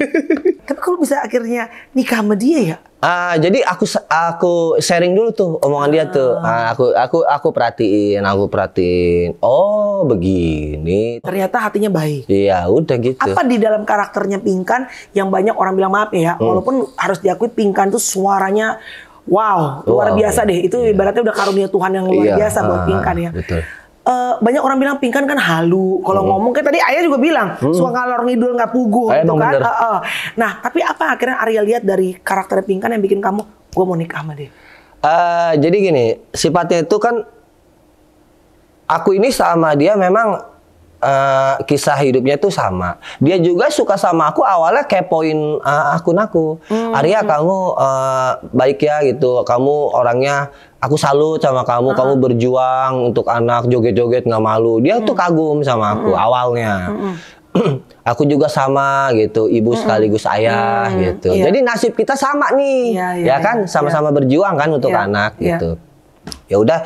Tapi kalau bisa akhirnya nikah sama dia ya? Ah, jadi aku aku sharing dulu tuh omongan ah. dia tuh. Ah, aku aku aku perhatiin, aku perhatiin. Oh, begini. Ternyata hatinya baik. Iya, udah gitu. Apa di dalam karakternya Pingkan yang banyak orang bilang maaf ya, hmm. walaupun harus diakui Pingkan tuh suaranya wow, luar wow. biasa deh. Itu iya. ibaratnya udah karunia Tuhan yang luar iya. biasa buat ah, Pingkan ya. Betul uh, banyak orang bilang pingkan kan halu. Kalau hmm. ngomong kayak tadi ayah juga bilang hmm. suka ngalor ngidul nggak pugu, gitu kan. Uh, uh. Nah tapi apa akhirnya Arya lihat dari karakter pingkan yang bikin kamu gue mau nikah sama dia? Eh, jadi gini sifatnya itu kan aku ini sama dia memang uh, kisah hidupnya itu sama. Dia juga suka sama aku awalnya kepoin uh, akun aku. Hmm. Arya kamu uh, baik ya gitu. Kamu orangnya aku salut sama kamu. ah. Kamu berjuang untuk anak joget-joget nggak malu. Dia hmm. tuh kagum sama aku hmm. awalnya. Hmm. aku juga sama gitu, ibu sekaligus ayah gitu. Iya. Jadi nasib kita sama nih, iya, iya, ya kan, sama-sama berjuang kan untuk anak gitu ya udah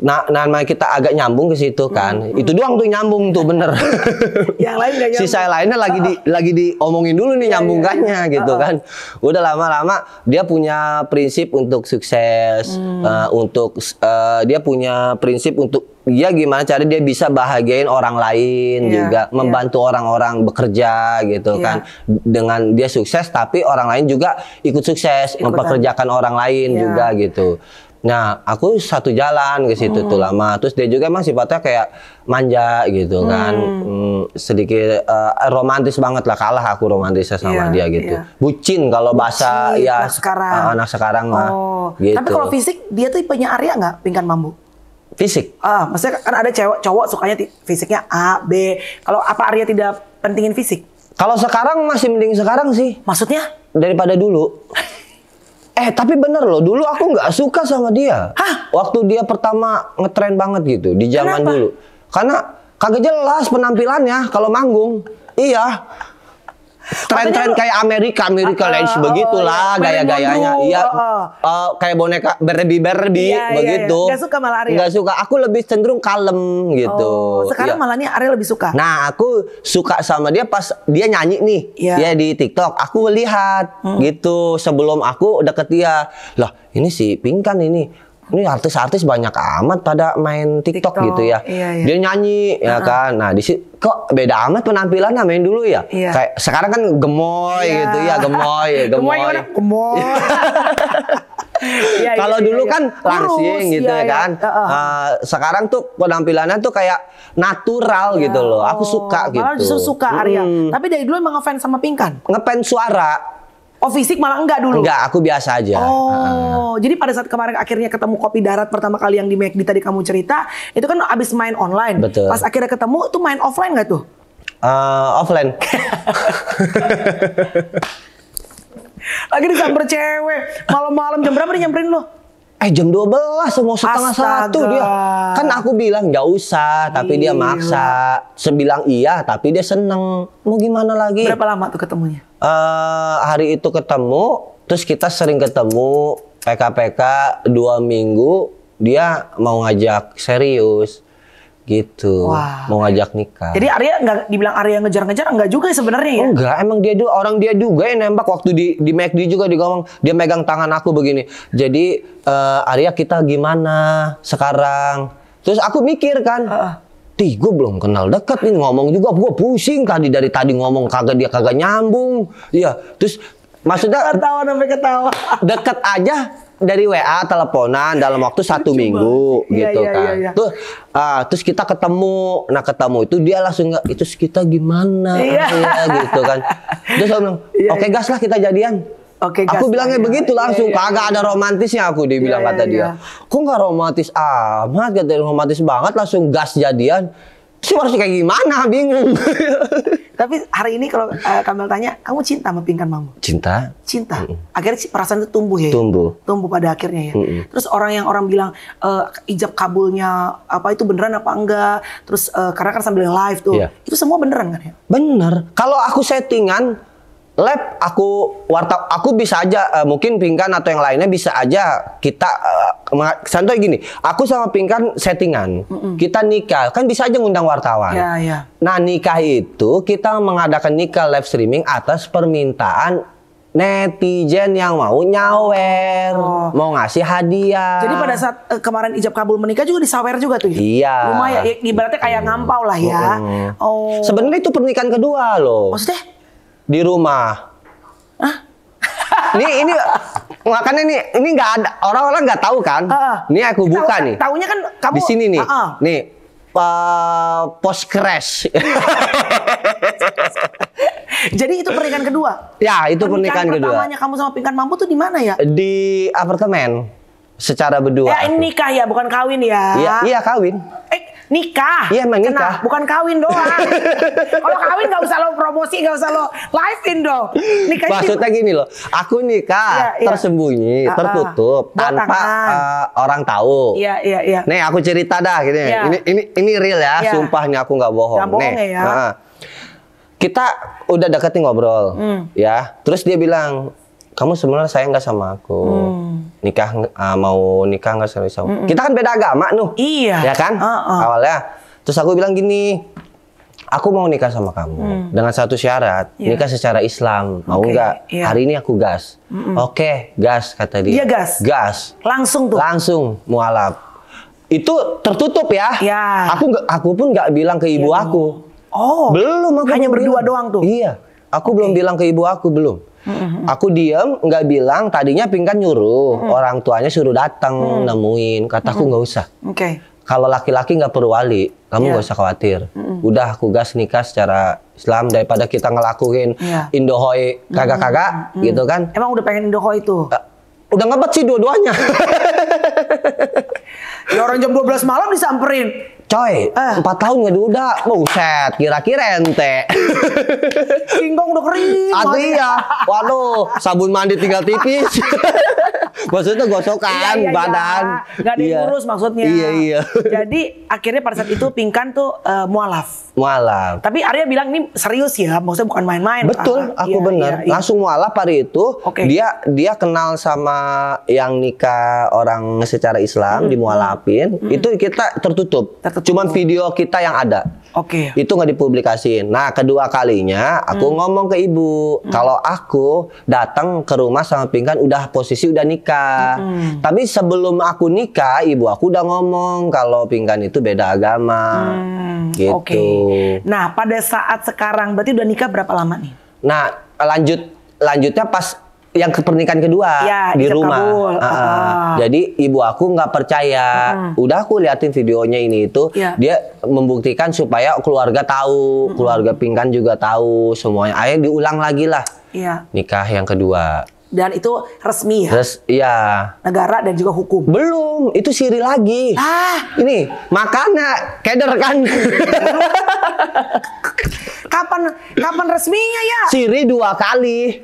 nah, nama kita agak nyambung ke situ kan hmm, hmm. itu doang tuh nyambung tuh bener yang lain gak nyambung. sisa lainnya lagi di lagi diomongin dulu nih yeah, nyambungkannya yeah, yeah. gitu kan udah lama-lama dia punya prinsip untuk sukses hmm. uh, untuk uh, dia punya prinsip untuk dia ya gimana cara dia bisa bahagiain orang lain yeah, juga iya. membantu orang-orang yeah. bekerja gitu yeah. kan dengan dia sukses tapi orang lain juga ikut sukses Ikutan. mempekerjakan orang lain yeah. juga gitu Nah, aku satu jalan ke situ oh. tuh lama. Terus dia juga emang sifatnya kayak manja gitu hmm. kan. Hmm. sedikit uh, romantis banget lah kalah aku romantisnya sama yeah, dia gitu. Yeah. Bucin kalau bahasa Bucin, nah, ya ah, anak sekarang, uh, anak sekarang oh. lah. Gitu. Tapi kalau fisik dia tuh punya area nggak pingkan bambu? Fisik. Ah, maksudnya kan ada cewek cowok sukanya fisiknya A, B. Kalau apa area tidak pentingin fisik? Kalau sekarang masih mending sekarang sih. Maksudnya? Daripada dulu. Eh tapi bener loh, dulu aku nggak suka sama dia. Hah? Waktu dia pertama ngetren banget gitu di zaman dulu. Karena kagak jelas penampilannya kalau manggung. Iya, tren-tren kayak Amerika, Amerika uh, lain ah, sebegitulah oh, ah, gaya-gayanya. Iya. Uh, uh, kayak boneka berbi-berbi iya, iya, iya, begitu. Iya, iya. Gak suka malah Arya. Gak suka. Aku lebih cenderung kalem gitu. Oh, sekarang iya. malah nih Arya lebih suka. Nah, aku suka sama dia pas dia nyanyi nih. Iya. Dia ya, di TikTok, aku lihat hmm. gitu sebelum aku deket dia. Lah, ini si Pingkan ini ini artis-artis banyak amat pada main TikTok, TikTok gitu ya. Iya, iya. Dia nyanyi uh-huh. ya kan. Nah, di situ kok beda amat penampilan main dulu ya. Iya. Kayak sekarang kan gemoy iya. gitu ya, gemoy, gemoy. gemoy. gemoy. ya, Kalau iya, dulu iya. kan langsing gitu iya, ya iya. kan. Iya. Uh, sekarang tuh penampilannya tuh kayak natural iya. gitu loh. Aku suka oh, gitu. Malah justru suka Arya. Hmm. Tapi dari dulu emang ngefans sama Pingkan. Ngefans suara Oh fisik malah enggak dulu? Enggak, aku biasa aja. Oh, uh. jadi pada saat kemarin akhirnya ketemu kopi darat pertama kali yang di di tadi kamu cerita, itu kan abis main online. Betul. Pas akhirnya ketemu, tuh main offline nggak tuh? Uh, offline. Lagi disamper cewek, malam-malam jam berapa nih nyamperin lo? eh jam 12 mau setengah satu dia kan aku bilang nggak usah tapi Iyi. dia maksa sebilang iya tapi dia seneng mau gimana lagi berapa lama tuh ketemunya uh, hari itu ketemu terus kita sering ketemu PKPK dua minggu dia mau ngajak serius gitu Wah. mau ngajak nikah jadi Arya nggak dibilang Arya ngejar-ngejar nggak juga ya sebenarnya ya? enggak emang dia juga orang dia juga yang nembak waktu di di McD juga digomong dia megang tangan aku begini jadi uh, Arya kita gimana sekarang terus aku mikir kan uh -uh. gue belum kenal deket nih ngomong juga gue pusing tadi dari tadi ngomong kagak dia kagak nyambung iya terus maksudnya ketawa sampai ketawa deket aja dari WA teleponan dalam waktu satu Cuma, minggu ya, gitu ya, kan. Iya, ya. Terus uh, terus kita ketemu. Nah, ketemu itu dia langsung nggak itu kita gimana iya. ya, gitu kan. Terus bilang, iya, "Oke, okay, iya. gas lah kita jadian." Oke, aku bilangnya ya. begitu iya, langsung, ya, ya. kagak ada romantisnya aku dibilang ya, ya, kata dia. Iya. Kok gak romantis amat, gak romantis banget langsung gas jadian sih harus kayak gimana bingung tapi hari ini kalau uh, eh, Kamil tanya kamu cinta sama pingkan mamu cinta cinta mm -mm. akhirnya perasaan itu tumbuh ya tumbuh tumbuh pada akhirnya ya mm -mm. terus orang yang orang bilang uh, ijab kabulnya apa itu beneran apa enggak terus uh, karena kan sambil live tuh yeah. itu semua beneran kan ya bener kalau aku settingan lab aku warta aku bisa aja uh, mungkin Pingkan atau yang lainnya bisa aja kita uh, contoh gini aku sama Pingkan settingan mm -mm. kita nikah kan bisa aja ngundang wartawan yeah, yeah. nah nikah itu kita mengadakan nikah live streaming atas permintaan netizen yang mau nyawer, oh. mau ngasih hadiah. Jadi pada saat uh, kemarin ijab kabul menikah juga disawer juga tuh. Ya? Iya. Lumayan, ya, ibaratnya kayak ngampau lah ya. Mm. Oh. Sebenarnya itu pernikahan kedua loh. Maksudnya? di rumah. Hah? ini ini makanya nih ini nggak ada orang-orang nggak tahu kan? Uh, ini aku buka tahu, nih. Tahunya kan kamu di sini nih. Uh, uh. Nih uh, post crash. Jadi itu pernikahan kedua. Ya, itu kan pernikahan, kedua. Pertamanya kamu sama Pingkan Mampu tuh di mana ya? Di apartemen secara berdua. Ya, ini nikah ya, bukan kawin ya. Iya, iya kawin. Eh, nikah. Iya emang Kena, nikah. Bukan kawin doang. Kalau kawin nggak usah lo promosi, nggak usah lo livein dong. Nikah Maksudnya gini loh, aku nikah ya, tersembunyi, ya. tertutup, tanpa uh, orang tahu. Iya iya iya. Nih aku cerita dah gini. Ya. Ini ini ini real ya, ya. sumpahnya aku nggak bohong. Gak bohong Nih, ya. Uh, kita udah deketin ngobrol, hmm. ya. Terus dia bilang, kamu sebenarnya sayang nggak sama aku hmm. nikah uh, mau nikah nggak sama sama hmm. kita kan beda agama nuh iya ya kan uh -uh. awalnya terus aku bilang gini aku mau nikah sama kamu hmm. dengan satu syarat yeah. nikah secara Islam mau okay. nggak yeah. hari ini aku gas mm -mm. oke okay, gas kata dia yeah, gas gas langsung tuh langsung mualaf itu tertutup ya yeah. aku aku pun nggak bilang ke ibu yeah. aku oh belum aku hanya berdua bilang. doang tuh iya aku okay. belum bilang ke ibu aku belum Mm-hmm. Aku diem, nggak bilang. Tadinya Pingkan nyuruh mm-hmm. orang tuanya suruh datang mm-hmm. nemuin. Kataku mm-hmm. nggak mm-hmm. usah. Oke. Okay. Kalau laki-laki nggak perlu wali, kamu iya. nggak yeah. usah khawatir. Mm-hmm. Udah aku gas nikah secara Islam daripada kita ngelakuin yeah. Indohoi mm-hmm. kagak-kagak mm-hmm. gitu kan. Emang udah pengen Indohoi itu? Uh, udah ngebet sih dua-duanya. ya orang jam 12 malam disamperin. Coy, ah. empat eh. tahun nggak duda, buset, kira-kira ente. Singkong udah kering. Aduh iya, waduh, sabun mandi tinggal tipis. maksudnya gosokan iya, iya, iya. badan. Iya. Gak diurus iya. maksudnya. Iya, iya. Jadi akhirnya pada saat itu Pingkan tuh uh, mualaf. Mualaf. Tapi Arya bilang ini serius ya, maksudnya bukan main-main. Betul, ah, aku iya, bener. Iya, iya. Langsung mualaf hari itu, okay. dia dia kenal sama yang nikah orang secara Islam, hmm. dimualafin. Hmm. Itu kita tertutup. Tertutup ketemu. Cuman video kita yang ada. Oke. Okay. Itu nggak dipublikasiin. Nah, kedua kalinya aku hmm. ngomong ke ibu, hmm. kalau aku datang ke rumah sama Pingkan udah posisi udah nikah. Hmm. Tapi sebelum aku nikah, ibu aku udah ngomong kalau Pingkan itu beda agama. Hmm. Gitu. Oke. Okay. Nah, pada saat sekarang berarti udah nikah berapa lama nih? Nah, lanjut lanjutnya pas yang pernikahan kedua ya, di rumah. Kabul. Uh, Jadi ibu aku nggak percaya. Uh. Udah aku liatin videonya ini itu. Ya. Dia membuktikan supaya keluarga tahu, -uh. keluarga Pingkan juga tahu semuanya. Ayah diulang lagi lah. Ya. Nikah yang kedua. Dan itu resmi ya? Res, iya. Negara dan juga hukum? Belum, itu siri lagi. Ah. Ini, makanya keder kan. kapan kapan resminya ya? Siri dua kali.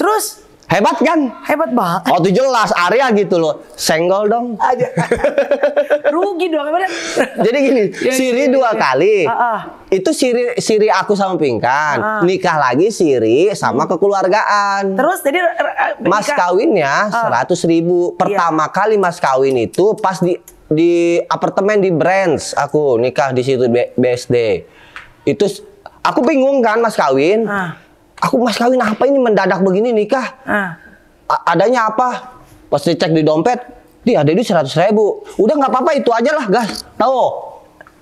Terus Hebat kan? Hebat banget. Oh tujuh jelas area gitu loh. Senggol dong. Aja. Rugi dong Jadi gini, ya, Siri ya, dua ya. kali. Uh, uh. Itu Siri Siri aku sama Pingkan. Uh. Nikah lagi Siri sama hmm. kekeluargaan. Terus jadi uh, mas kawinnya seratus ribu. Iya. Pertama kali mas kawin itu pas di di apartemen di Brands aku nikah di situ BSD. Itu aku bingung kan mas kawin. Uh aku mas kawin apa ini mendadak begini nikah? Ah. adanya apa? Pas dicek di dompet, dia ada di seratus ribu. Udah nggak apa-apa itu aja lah gas. Tahu?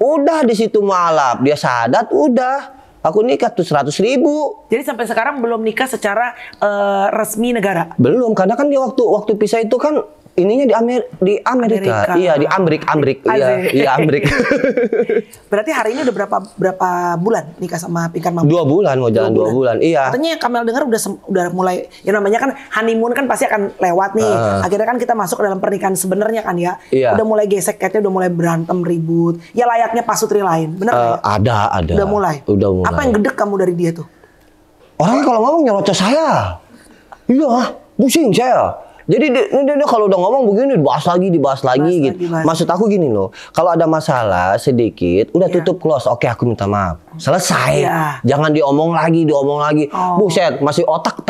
Udah di situ malap dia sadat udah. Aku nikah tuh seratus ribu. Jadi sampai sekarang belum nikah secara uh, resmi negara. Belum, karena kan dia waktu waktu pisah itu kan ininya di Amer di Amerika. Amerika. Iya, di Amrik, Amrik. Iya, iya Amrik. Berarti hari ini udah berapa berapa bulan nikah sama Pinkan Mampu? Dua bulan, mau jalan dua, dua bulan. Iya. Katanya Kamel dengar udah udah mulai ya namanya kan honeymoon kan pasti akan lewat nih. Uh. Akhirnya kan kita masuk ke dalam pernikahan sebenarnya kan ya. Iya. Udah mulai gesek kayaknya udah mulai berantem ribut. Ya layaknya pasutri lain. Benar uh, ya? Ada, ada. Udah mulai. Udah mulai. Apa yang gede kamu dari dia tuh? Orang kalau ngomong nyelocos saya. Iya, pusing saya jadi ini dia, kalau udah ngomong begini dibahas lagi, dibahas lagi bahas gitu. Lagi, Maksud aku gini loh, kalau ada masalah sedikit, udah yeah. tutup close. Oke, aku minta maaf. Selesai. Yeah. Jangan diomong lagi, diomong lagi. Oh. Buset, masih otak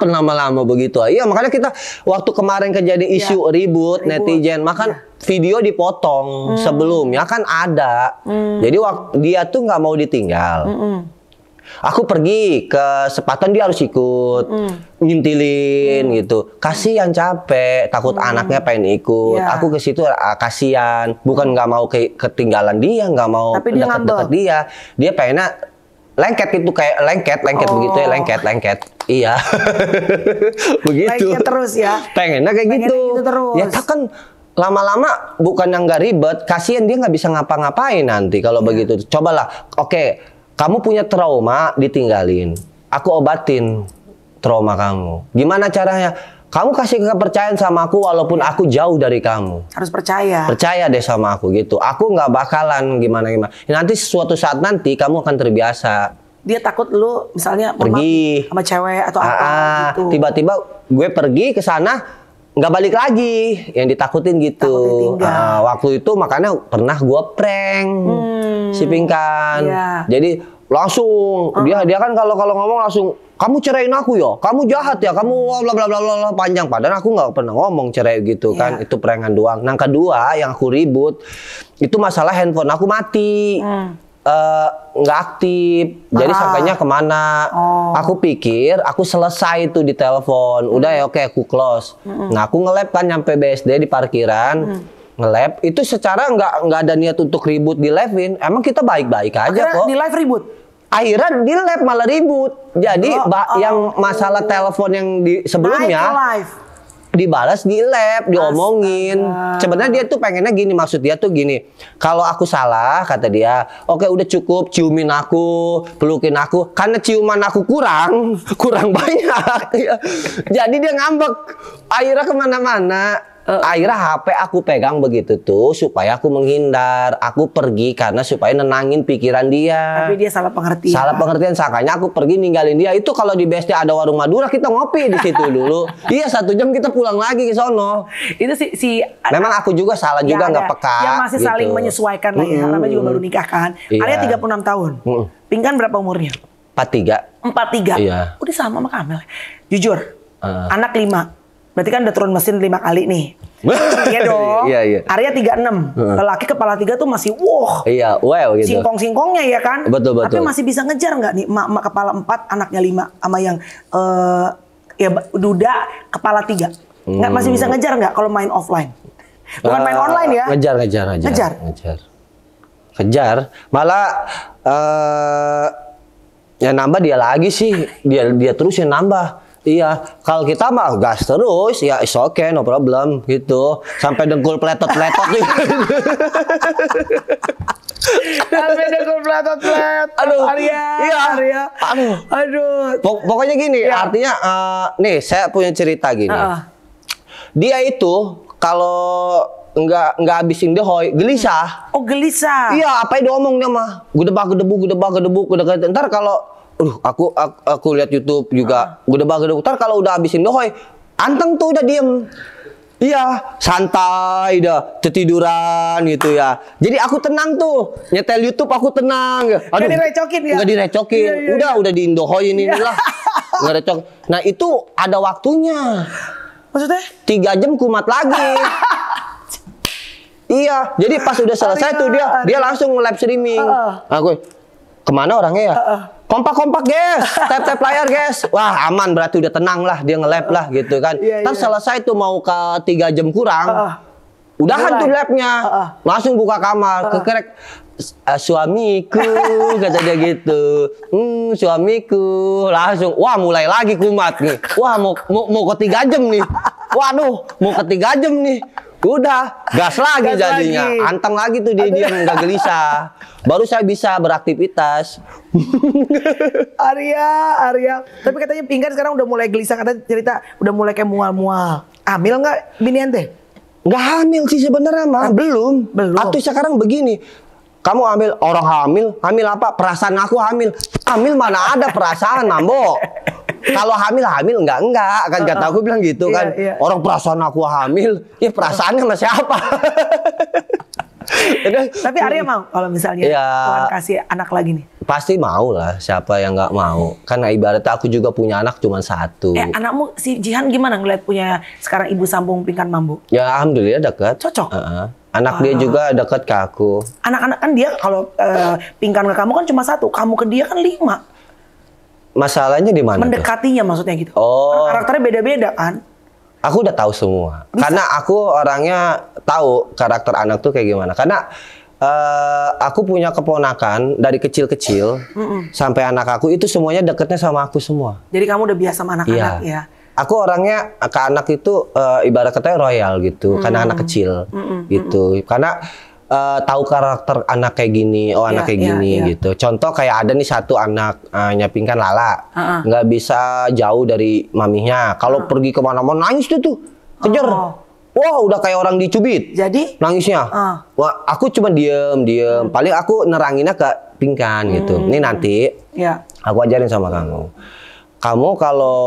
pernah lama-lama begitu. Iya, makanya kita waktu kemarin kejadian iya. isu ribut, ribut netizen, makan yeah video dipotong hmm. sebelumnya kan ada. Hmm. Jadi dia tuh nggak mau ditinggal. Hmm -mm. Aku pergi ke sepatan dia harus ikut, mm. ngintilin mm. gitu. Kasihan capek, takut mm. anaknya pengen ikut. Yeah. Aku ke situ ah, kasihan, bukan nggak mau ke ketinggalan dia, nggak mau deket-deket dia. Dia pengennya lengket gitu kayak lengket lengket oh. begitu ya lengket lengket iya begitu lengket terus ya pengennya kayak pengennya gitu. gitu terus. ya tak kan lama-lama bukan yang nggak ribet kasihan dia nggak bisa ngapa-ngapain nanti kalau yeah. begitu cobalah oke okay, kamu punya trauma ditinggalin. Aku obatin trauma kamu. Gimana caranya? Kamu kasih kepercayaan sama aku walaupun aku jauh dari kamu. Harus percaya. Percaya deh sama aku gitu. Aku nggak bakalan gimana gimana. Nanti suatu saat nanti kamu akan terbiasa. Dia takut lu misalnya pergi sama cewek atau ah, apa ah. gitu. Tiba-tiba gue pergi ke sana nggak balik lagi yang ditakutin gitu. Takut ah, waktu itu makanya pernah gue prank. Hmm si Pingkan. Yeah. Jadi langsung uh. dia dia kan kalau kalau ngomong langsung kamu cerain aku ya, kamu jahat ya, kamu bla bla bla bla panjang. Padahal aku nggak pernah ngomong cerai gitu yeah. kan, iya. itu perengan doang. Nah kedua yang aku ribut itu masalah handphone aku mati. Mm nggak uh, aktif, jadi sampainya kemana? Oh. Aku pikir aku selesai itu di telepon, udah mm. ya oke okay, aku close. -hmm. Nah aku ngelap kan nyampe BSD di parkiran. Mm nge itu secara nggak nggak ada niat untuk ribut di live-in. Emang kita baik-baik aja Akhirnya kok. di live ribut. Akhirnya di live malah ribut. Jadi oh, oh, yang masalah oh. telepon yang di sebelumnya live. dibalas di lab, diomongin. Sebenarnya dia tuh pengennya gini, maksud dia tuh gini. Kalau aku salah, kata dia, oke okay, udah cukup, ciumin aku, pelukin aku. Karena ciuman aku kurang, kurang banyak. Jadi dia ngambek. Akhirnya kemana-mana Uh. Akhirnya HP aku pegang begitu tuh supaya aku menghindar. Aku pergi karena supaya nenangin pikiran dia. Tapi dia salah pengertian. Salah pengertian sakanya aku pergi ninggalin dia. Itu kalau di BSD ada warung Madura kita ngopi di situ dulu. iya satu jam kita pulang lagi ke sono. Itu si, si Memang aku juga salah juga nggak peka. Ya masih gitu. saling menyesuaikan lagi. mm -hmm. ya. juga baru nikah kan. Iya. Alia 36 tahun. Mm -hmm. Pingkan berapa umurnya? 43. 43? Iya. Udah sama sama Kamel. Jujur, uh. anak lima. Berarti kan udah turun mesin lima kali nih. iya dong. Iya, iya. Area 36. Lelaki kepala tiga tuh masih wah, Iya, wow gitu. Singkong-singkongnya ya kan? Betul, betul. Tapi masih bisa ngejar nggak nih emak-emak kepala empat, anaknya lima sama yang uh, ya duda kepala tiga? Nggak hmm. masih bisa hmm. ngejar nggak kalau main offline? Bukan uh, main ah, online ya? Ngejar, ngejar, ngejar. Ngejar. Ngejar. Ngejar. Malah eh uh, ya nambah dia lagi sih. Dia dia terus yang nambah Iya, kalau kita mah gas terus, ya is oke, okay, no problem gitu. Sampai dengkul pletot pletot. gitu. Sampai dengkul pletot pletot Aduh, Arya, iya. Arya. Aduh. Aduh. Pok pokoknya gini, ya. artinya uh, nih saya punya cerita gini. Uh Dia itu kalau nggak nggak habisin hoi gelisah. Oh gelisah. Iya, apa yang diomongnya mah? debak gue debu gue gedebak. Ntar kalau Aduh, aku aku, aku lihat YouTube juga. Ah. Gede bagus dokter kalau udah habisin dohoi, anteng tuh udah diem. Iya, santai dah, ketiduran gitu ya. Jadi aku tenang tuh, nyetel YouTube aku tenang. Aduh, gak direcokin ya? Gak direcokin. Iya, iya, udah, iya. udah ini iya. lah. Gak recok. Nah itu ada waktunya. Maksudnya? Tiga jam kumat lagi. iya, jadi pas udah selesai tuh dia dia langsung live streaming. Aku kemana orangnya ya? Uh kompak-kompak guys, tap-tap layar guys. Wah aman berarti udah tenang lah dia nge lap lah gitu kan. Yeah, Ntar iya. selesai tuh mau ke tiga jam kurang, uh, udahan Mulai. tuh labnya, uh, uh. langsung buka kamar, uh, uh. kekerek uh, suamiku kata dia gitu hmm suamiku langsung wah mulai lagi kumat nih wah mau mau, mau ke tiga jam nih waduh mau ke tiga jam nih Udah, gas lagi gas jadinya. Lagi. Anteng lagi tuh dia diam nggak gelisah. Baru saya bisa beraktivitas. Arya, Arya. Tapi katanya pinggan sekarang udah mulai gelisah kata cerita udah mulai kayak mual-mual. Hamil nggak bini ente? Nggak hamil sih sebenarnya mah, belum. Belum. Atau sekarang begini, kamu ambil orang hamil, hamil apa? Perasaan aku hamil. Hamil mana ada perasaan, Mambo? Kalau hamil hamil enggak enggak kan kata aku bilang gitu iya, kan. Iya, iya. Orang perasaan aku hamil, ya perasaannya sama siapa? Tapi Arya mau kalau misalnya ya, Tuhan kasih anak lagi nih. Pasti mau lah, siapa yang nggak mau. Karena ibaratnya aku juga punya anak cuma satu. Eh, anakmu si Jihan gimana ngeliat punya sekarang ibu sambung pingkan mambu? Ya alhamdulillah dekat. Cocok. Uh -uh. Anak dia juga dekat ke aku. Anak-anak kan dia kalau uh, eh, pingkan ke kamu kan cuma satu, kamu ke dia kan lima. Masalahnya di mana? Mendekatinya tuh? maksudnya gitu. Oh. Karena karakternya beda-beda kan. Aku udah tahu semua. Bisa. Karena aku orangnya tahu karakter anak tuh kayak gimana. Karena uh, aku punya keponakan dari kecil-kecil mm -mm. sampai anak aku itu semuanya deketnya sama aku semua. Jadi kamu udah biasa sama anak-anak iya. ya aku orangnya ke anak itu uh, ibarat katanya royal gitu, mm. karena anak hmm, kecil mm gitu. Karena uh, tahu karakter anak kayak gini, oh anak iya, kayak yeah, gini yeah. gitu. Contoh kayak ada nih satu anak uh, eh, nyapingkan Lala, nggak uh uh bisa jauh dari maminya. Kalau uh-uh. pergi kemana-mana nangis tuh tuh, kejar. Oh. Wah udah kayak orang dicubit. Jadi? Nangisnya. Uh. Wah aku cuma diem diem. Paling aku neranginnya ke pingkan gitu. Ini nanti, yeah. aku ajarin sama kamu kamu kalau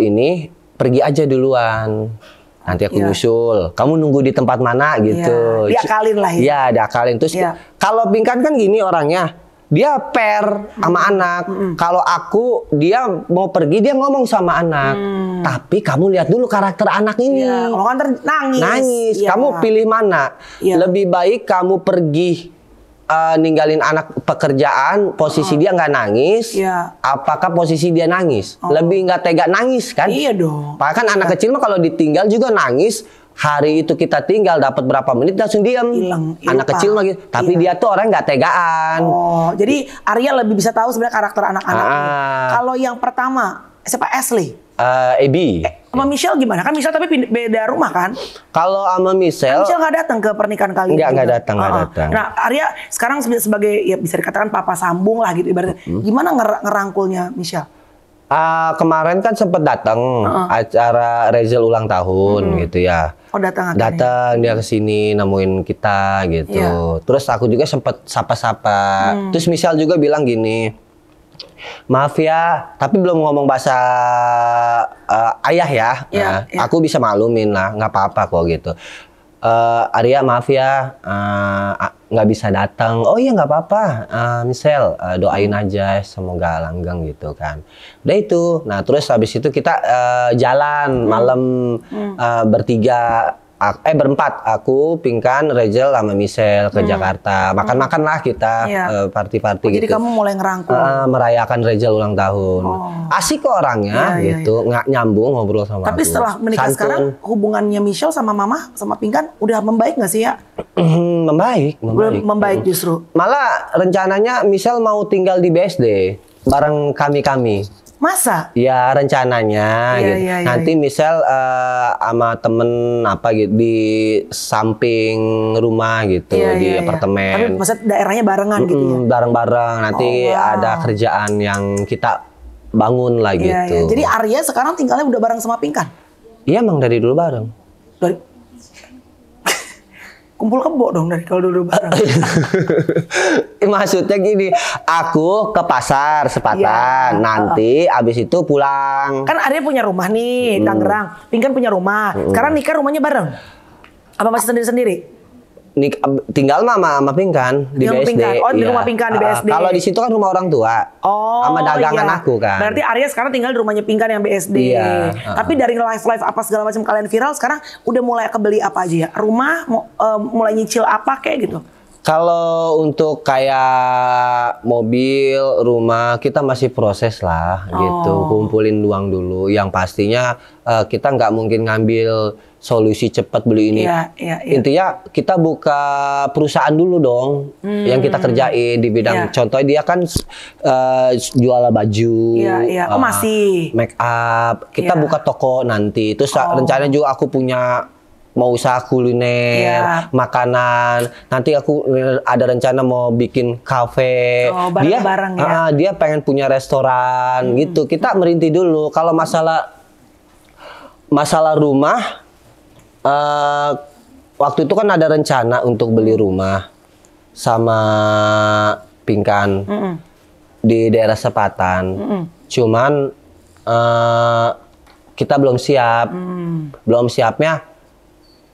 ini pergi aja duluan. Nanti aku yeah. nyusul. Kamu nunggu di tempat mana iya. gitu. Ya Diakalin lah ya. Iya, diakalin. Terus yeah. kalau Pingkan kan gini orangnya. Dia per hmm. sama anak. hmm. Kalau aku dia mau pergi dia ngomong sama anak. hmm. Tapi kamu lihat dulu karakter anak ini. Yeah. Kalau kan nangis. Nangis. Yeah. Kamu pilih mana? Yeah. Lebih baik kamu pergi uh, ninggalin anak pekerjaan posisi oh. dia nggak nangis yeah. apakah posisi dia nangis oh. lebih nggak tega nangis kan iya dong Pak kan anak kecil mah kalau ditinggal juga nangis hari itu kita tinggal dapat berapa menit langsung diam anak kecil lagi tapi Ilang. dia tuh orang nggak tegaan oh jadi Arya lebih bisa tahu sebenarnya karakter anak-anak ah. kalau yang pertama siapa Ashley uh, eh, Ebi eh, sama iya. Michelle gimana? Kan Michelle tapi beda rumah kan? Kalau sama kan Michelle, kan Michelle nggak datang ke pernikahan kali enggak, ini. Nggak datang, nggak uh datang. Nah Arya sekarang sebagai ya bisa dikatakan papa sambung lah gitu ibaratnya. Hmm. Gimana nger ngerangkulnya Michelle? Uh, kemarin kan sempat datang uh -uh. acara Rezel ulang tahun hmm. gitu ya. Oh datang akhirnya. Datang dia kesini nemuin kita gitu. Yeah. Terus aku juga sempat sapa-sapa. Hmm. Terus Michelle juga bilang gini, Maaf ya, tapi belum ngomong bahasa uh, ayah ya. Yeah, nah, yeah. Aku bisa maklumin lah, nggak apa-apa kok gitu. Uh, Arya maaf ya, eh, nggak uh, bisa datang. Oh iya nggak apa-apa, uh, Misal uh, doain aja semoga langgeng gitu kan. Udah itu. Nah terus habis itu kita uh, jalan hmm. malam hmm. Uh, bertiga eh berempat aku Pingkan Rachel sama Michelle ke hmm. Jakarta hmm. makan-makan lah kita yeah. Iya. uh, party-party oh, gitu jadi kamu mulai ngerangkul uh, merayakan Rachel ulang tahun oh. asik kok orangnya yeah, iya, gitu yeah, yeah. nyambung ngobrol sama tapi aku. setelah menikah Santun. sekarang hubungannya Michelle sama Mama sama Pingkan udah membaik nggak sih ya hmm, membaik membaik membaik justru malah rencananya Michelle mau tinggal di BSD bareng kami kami Masa? Ya rencananya ya, gitu. Ya, ya, Nanti ya. misal uh, sama temen apa gitu di samping rumah gitu ya, di ya, apartemen. Ya. Tapi maksud daerahnya barengan mm -mm, gitu ya? Bareng-bareng. Nanti oh, wow. ada kerjaan yang kita bangun lah ya, gitu. Ya. Jadi Arya sekarang tinggalnya udah bareng sama Pingkan? Iya emang dari dulu bareng. Dari kumpul kebo dong dari kalau dulu bareng. Eh, maksudnya gini, aku ke pasar sepatan, ya. nanti abis itu pulang. Kan Arya punya rumah nih, hmm. Tangerang. Pingkan punya rumah. Hmm. Sekarang nikah rumahnya bareng. Apa masih sendiri-sendiri? Nik, tinggal mama sama Pingkan di BSD. Pingkan. Oh, di iya. rumah rumah Pingkan di BSD. Uh, kalau di situ kan rumah orang tua. Oh. Sama dagangan iya. aku kan. Berarti Arya sekarang tinggal di rumahnya Pingkan yang BSD. Iya. Uh. Tapi dari live-live apa segala macam kalian viral sekarang udah mulai kebeli apa aja ya? Rumah uh, mulai nyicil apa kayak gitu? Kalau untuk kayak mobil, rumah, kita masih proses lah gitu. oh. gitu. Kumpulin uang dulu. Yang pastinya uh, kita nggak mungkin ngambil solusi cepat beli ini. Ya, ya, ya. Intinya kita buka perusahaan dulu dong hmm. yang kita kerjain di bidang. Ya. Contohnya dia kan uh, jual baju, ya, ya. Oh, uh, masih make up. Kita ya. buka toko nanti. Terus oh. rencananya juga aku punya mau usaha kuliner, yeah. makanan. Nanti aku eh, ada rencana mau bikin kafe. Oh, dia bareng ya. Uh, dia pengen punya restoran hmm. gitu. Kita merintih dulu. Kalau masalah masalah rumah uh, waktu itu kan ada rencana untuk beli rumah sama Pingkan. Mm -mm. Di daerah Sepatan. Mm -mm. Cuman uh, kita belum siap. Mm. Belum siapnya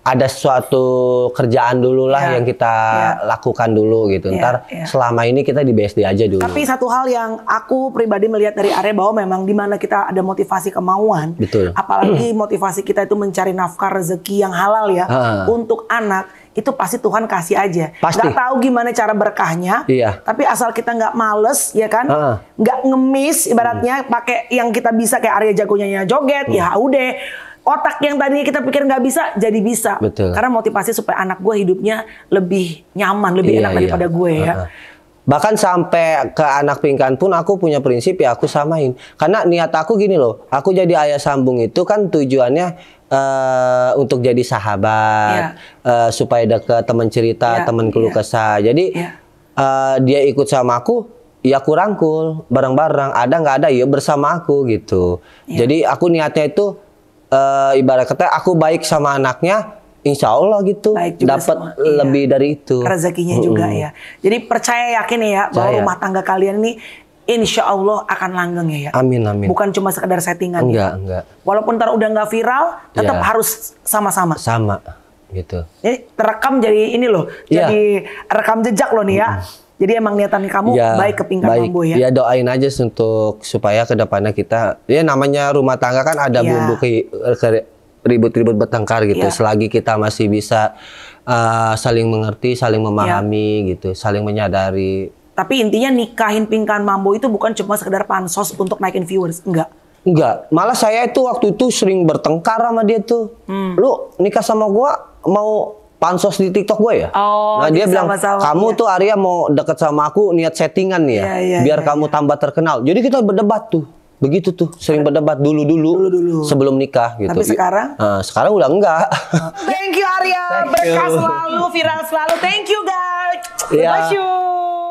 ada suatu kerjaan dulu lah yeah. yang kita yeah. lakukan dulu gitu. Yeah, Ntar yeah. selama ini kita di BSD aja dulu. Tapi satu hal yang aku pribadi melihat dari area bahwa memang di mana kita ada motivasi kemauan, Betul. apalagi motivasi kita itu mencari nafkah rezeki yang halal ya ha. untuk anak itu pasti Tuhan kasih aja. Pasti. Gak tahu gimana cara berkahnya. Iya. Tapi asal kita nggak males, ya kan? Uh. ngemis, ibaratnya hmm. pakai yang kita bisa kayak Arya jagonya ya joget, hmm. ya udah otak yang tadinya kita pikir nggak bisa jadi bisa. Betul. Karena motivasi supaya anak gue hidupnya lebih nyaman, lebih iya, enak iya. daripada gue ya. Uh -huh. Bahkan sampai ke anak pingkan pun aku punya prinsip ya aku samain. Karena niat aku gini loh, aku jadi ayah sambung itu kan tujuannya uh, untuk jadi sahabat, yeah. Iya. uh, supaya ke teman cerita, yeah, teman keluh yeah. kesah. Jadi yeah. Iya. uh, dia ikut sama aku, ya aku rangkul bareng-bareng. Ada nggak ada, ya bersama aku gitu. Yeah. Jadi aku niatnya itu uh, ibarat kata aku baik sama anaknya Insya Allah gitu dapat iya. lebih dari itu rezekinya -hmm. juga ya. Jadi percaya yakin ya bahwa rumah tangga kalian ini Insya Allah akan langgeng ya. ya. Amin amin. Bukan cuma sekedar settingan. Ya. Enggak ya. enggak. Walaupun ntar udah nggak viral, tetap ya. harus sama-sama. Sama gitu. Ini terekam jadi ini loh, ya. jadi rekam jejak loh nih ya. -hmm jadi emang niatan kamu ya, baik ke pingkat baik. Mambo ya. Ya doain aja untuk supaya kedepannya kita ya namanya rumah tangga kan ada ya. bumbu ribut-ribut bertengkar gitu. Ya. Selagi kita masih bisa uh, saling mengerti, saling memahami ya. gitu, saling menyadari. Tapi intinya nikahin Pingkan Mambo itu bukan cuma sekedar pansos untuk naikin viewers, enggak. Enggak, malah saya itu waktu itu sering bertengkar sama dia tuh. Hmm. Lu nikah sama gua mau pansos di TikTok gue ya. Oh, nah dia bilang sama kamu ya. tuh Arya mau deket sama aku niat settingan ya, ya, ya biar ya, kamu ya. tambah terkenal. Jadi kita berdebat tuh. Begitu tuh, sering berdebat dulu-dulu sebelum nikah gitu. Tapi sekarang? Iya. Nah, sekarang udah enggak. Thank you Arya, berkah selalu, viral selalu. Thank you guys. Yeah. Bless you.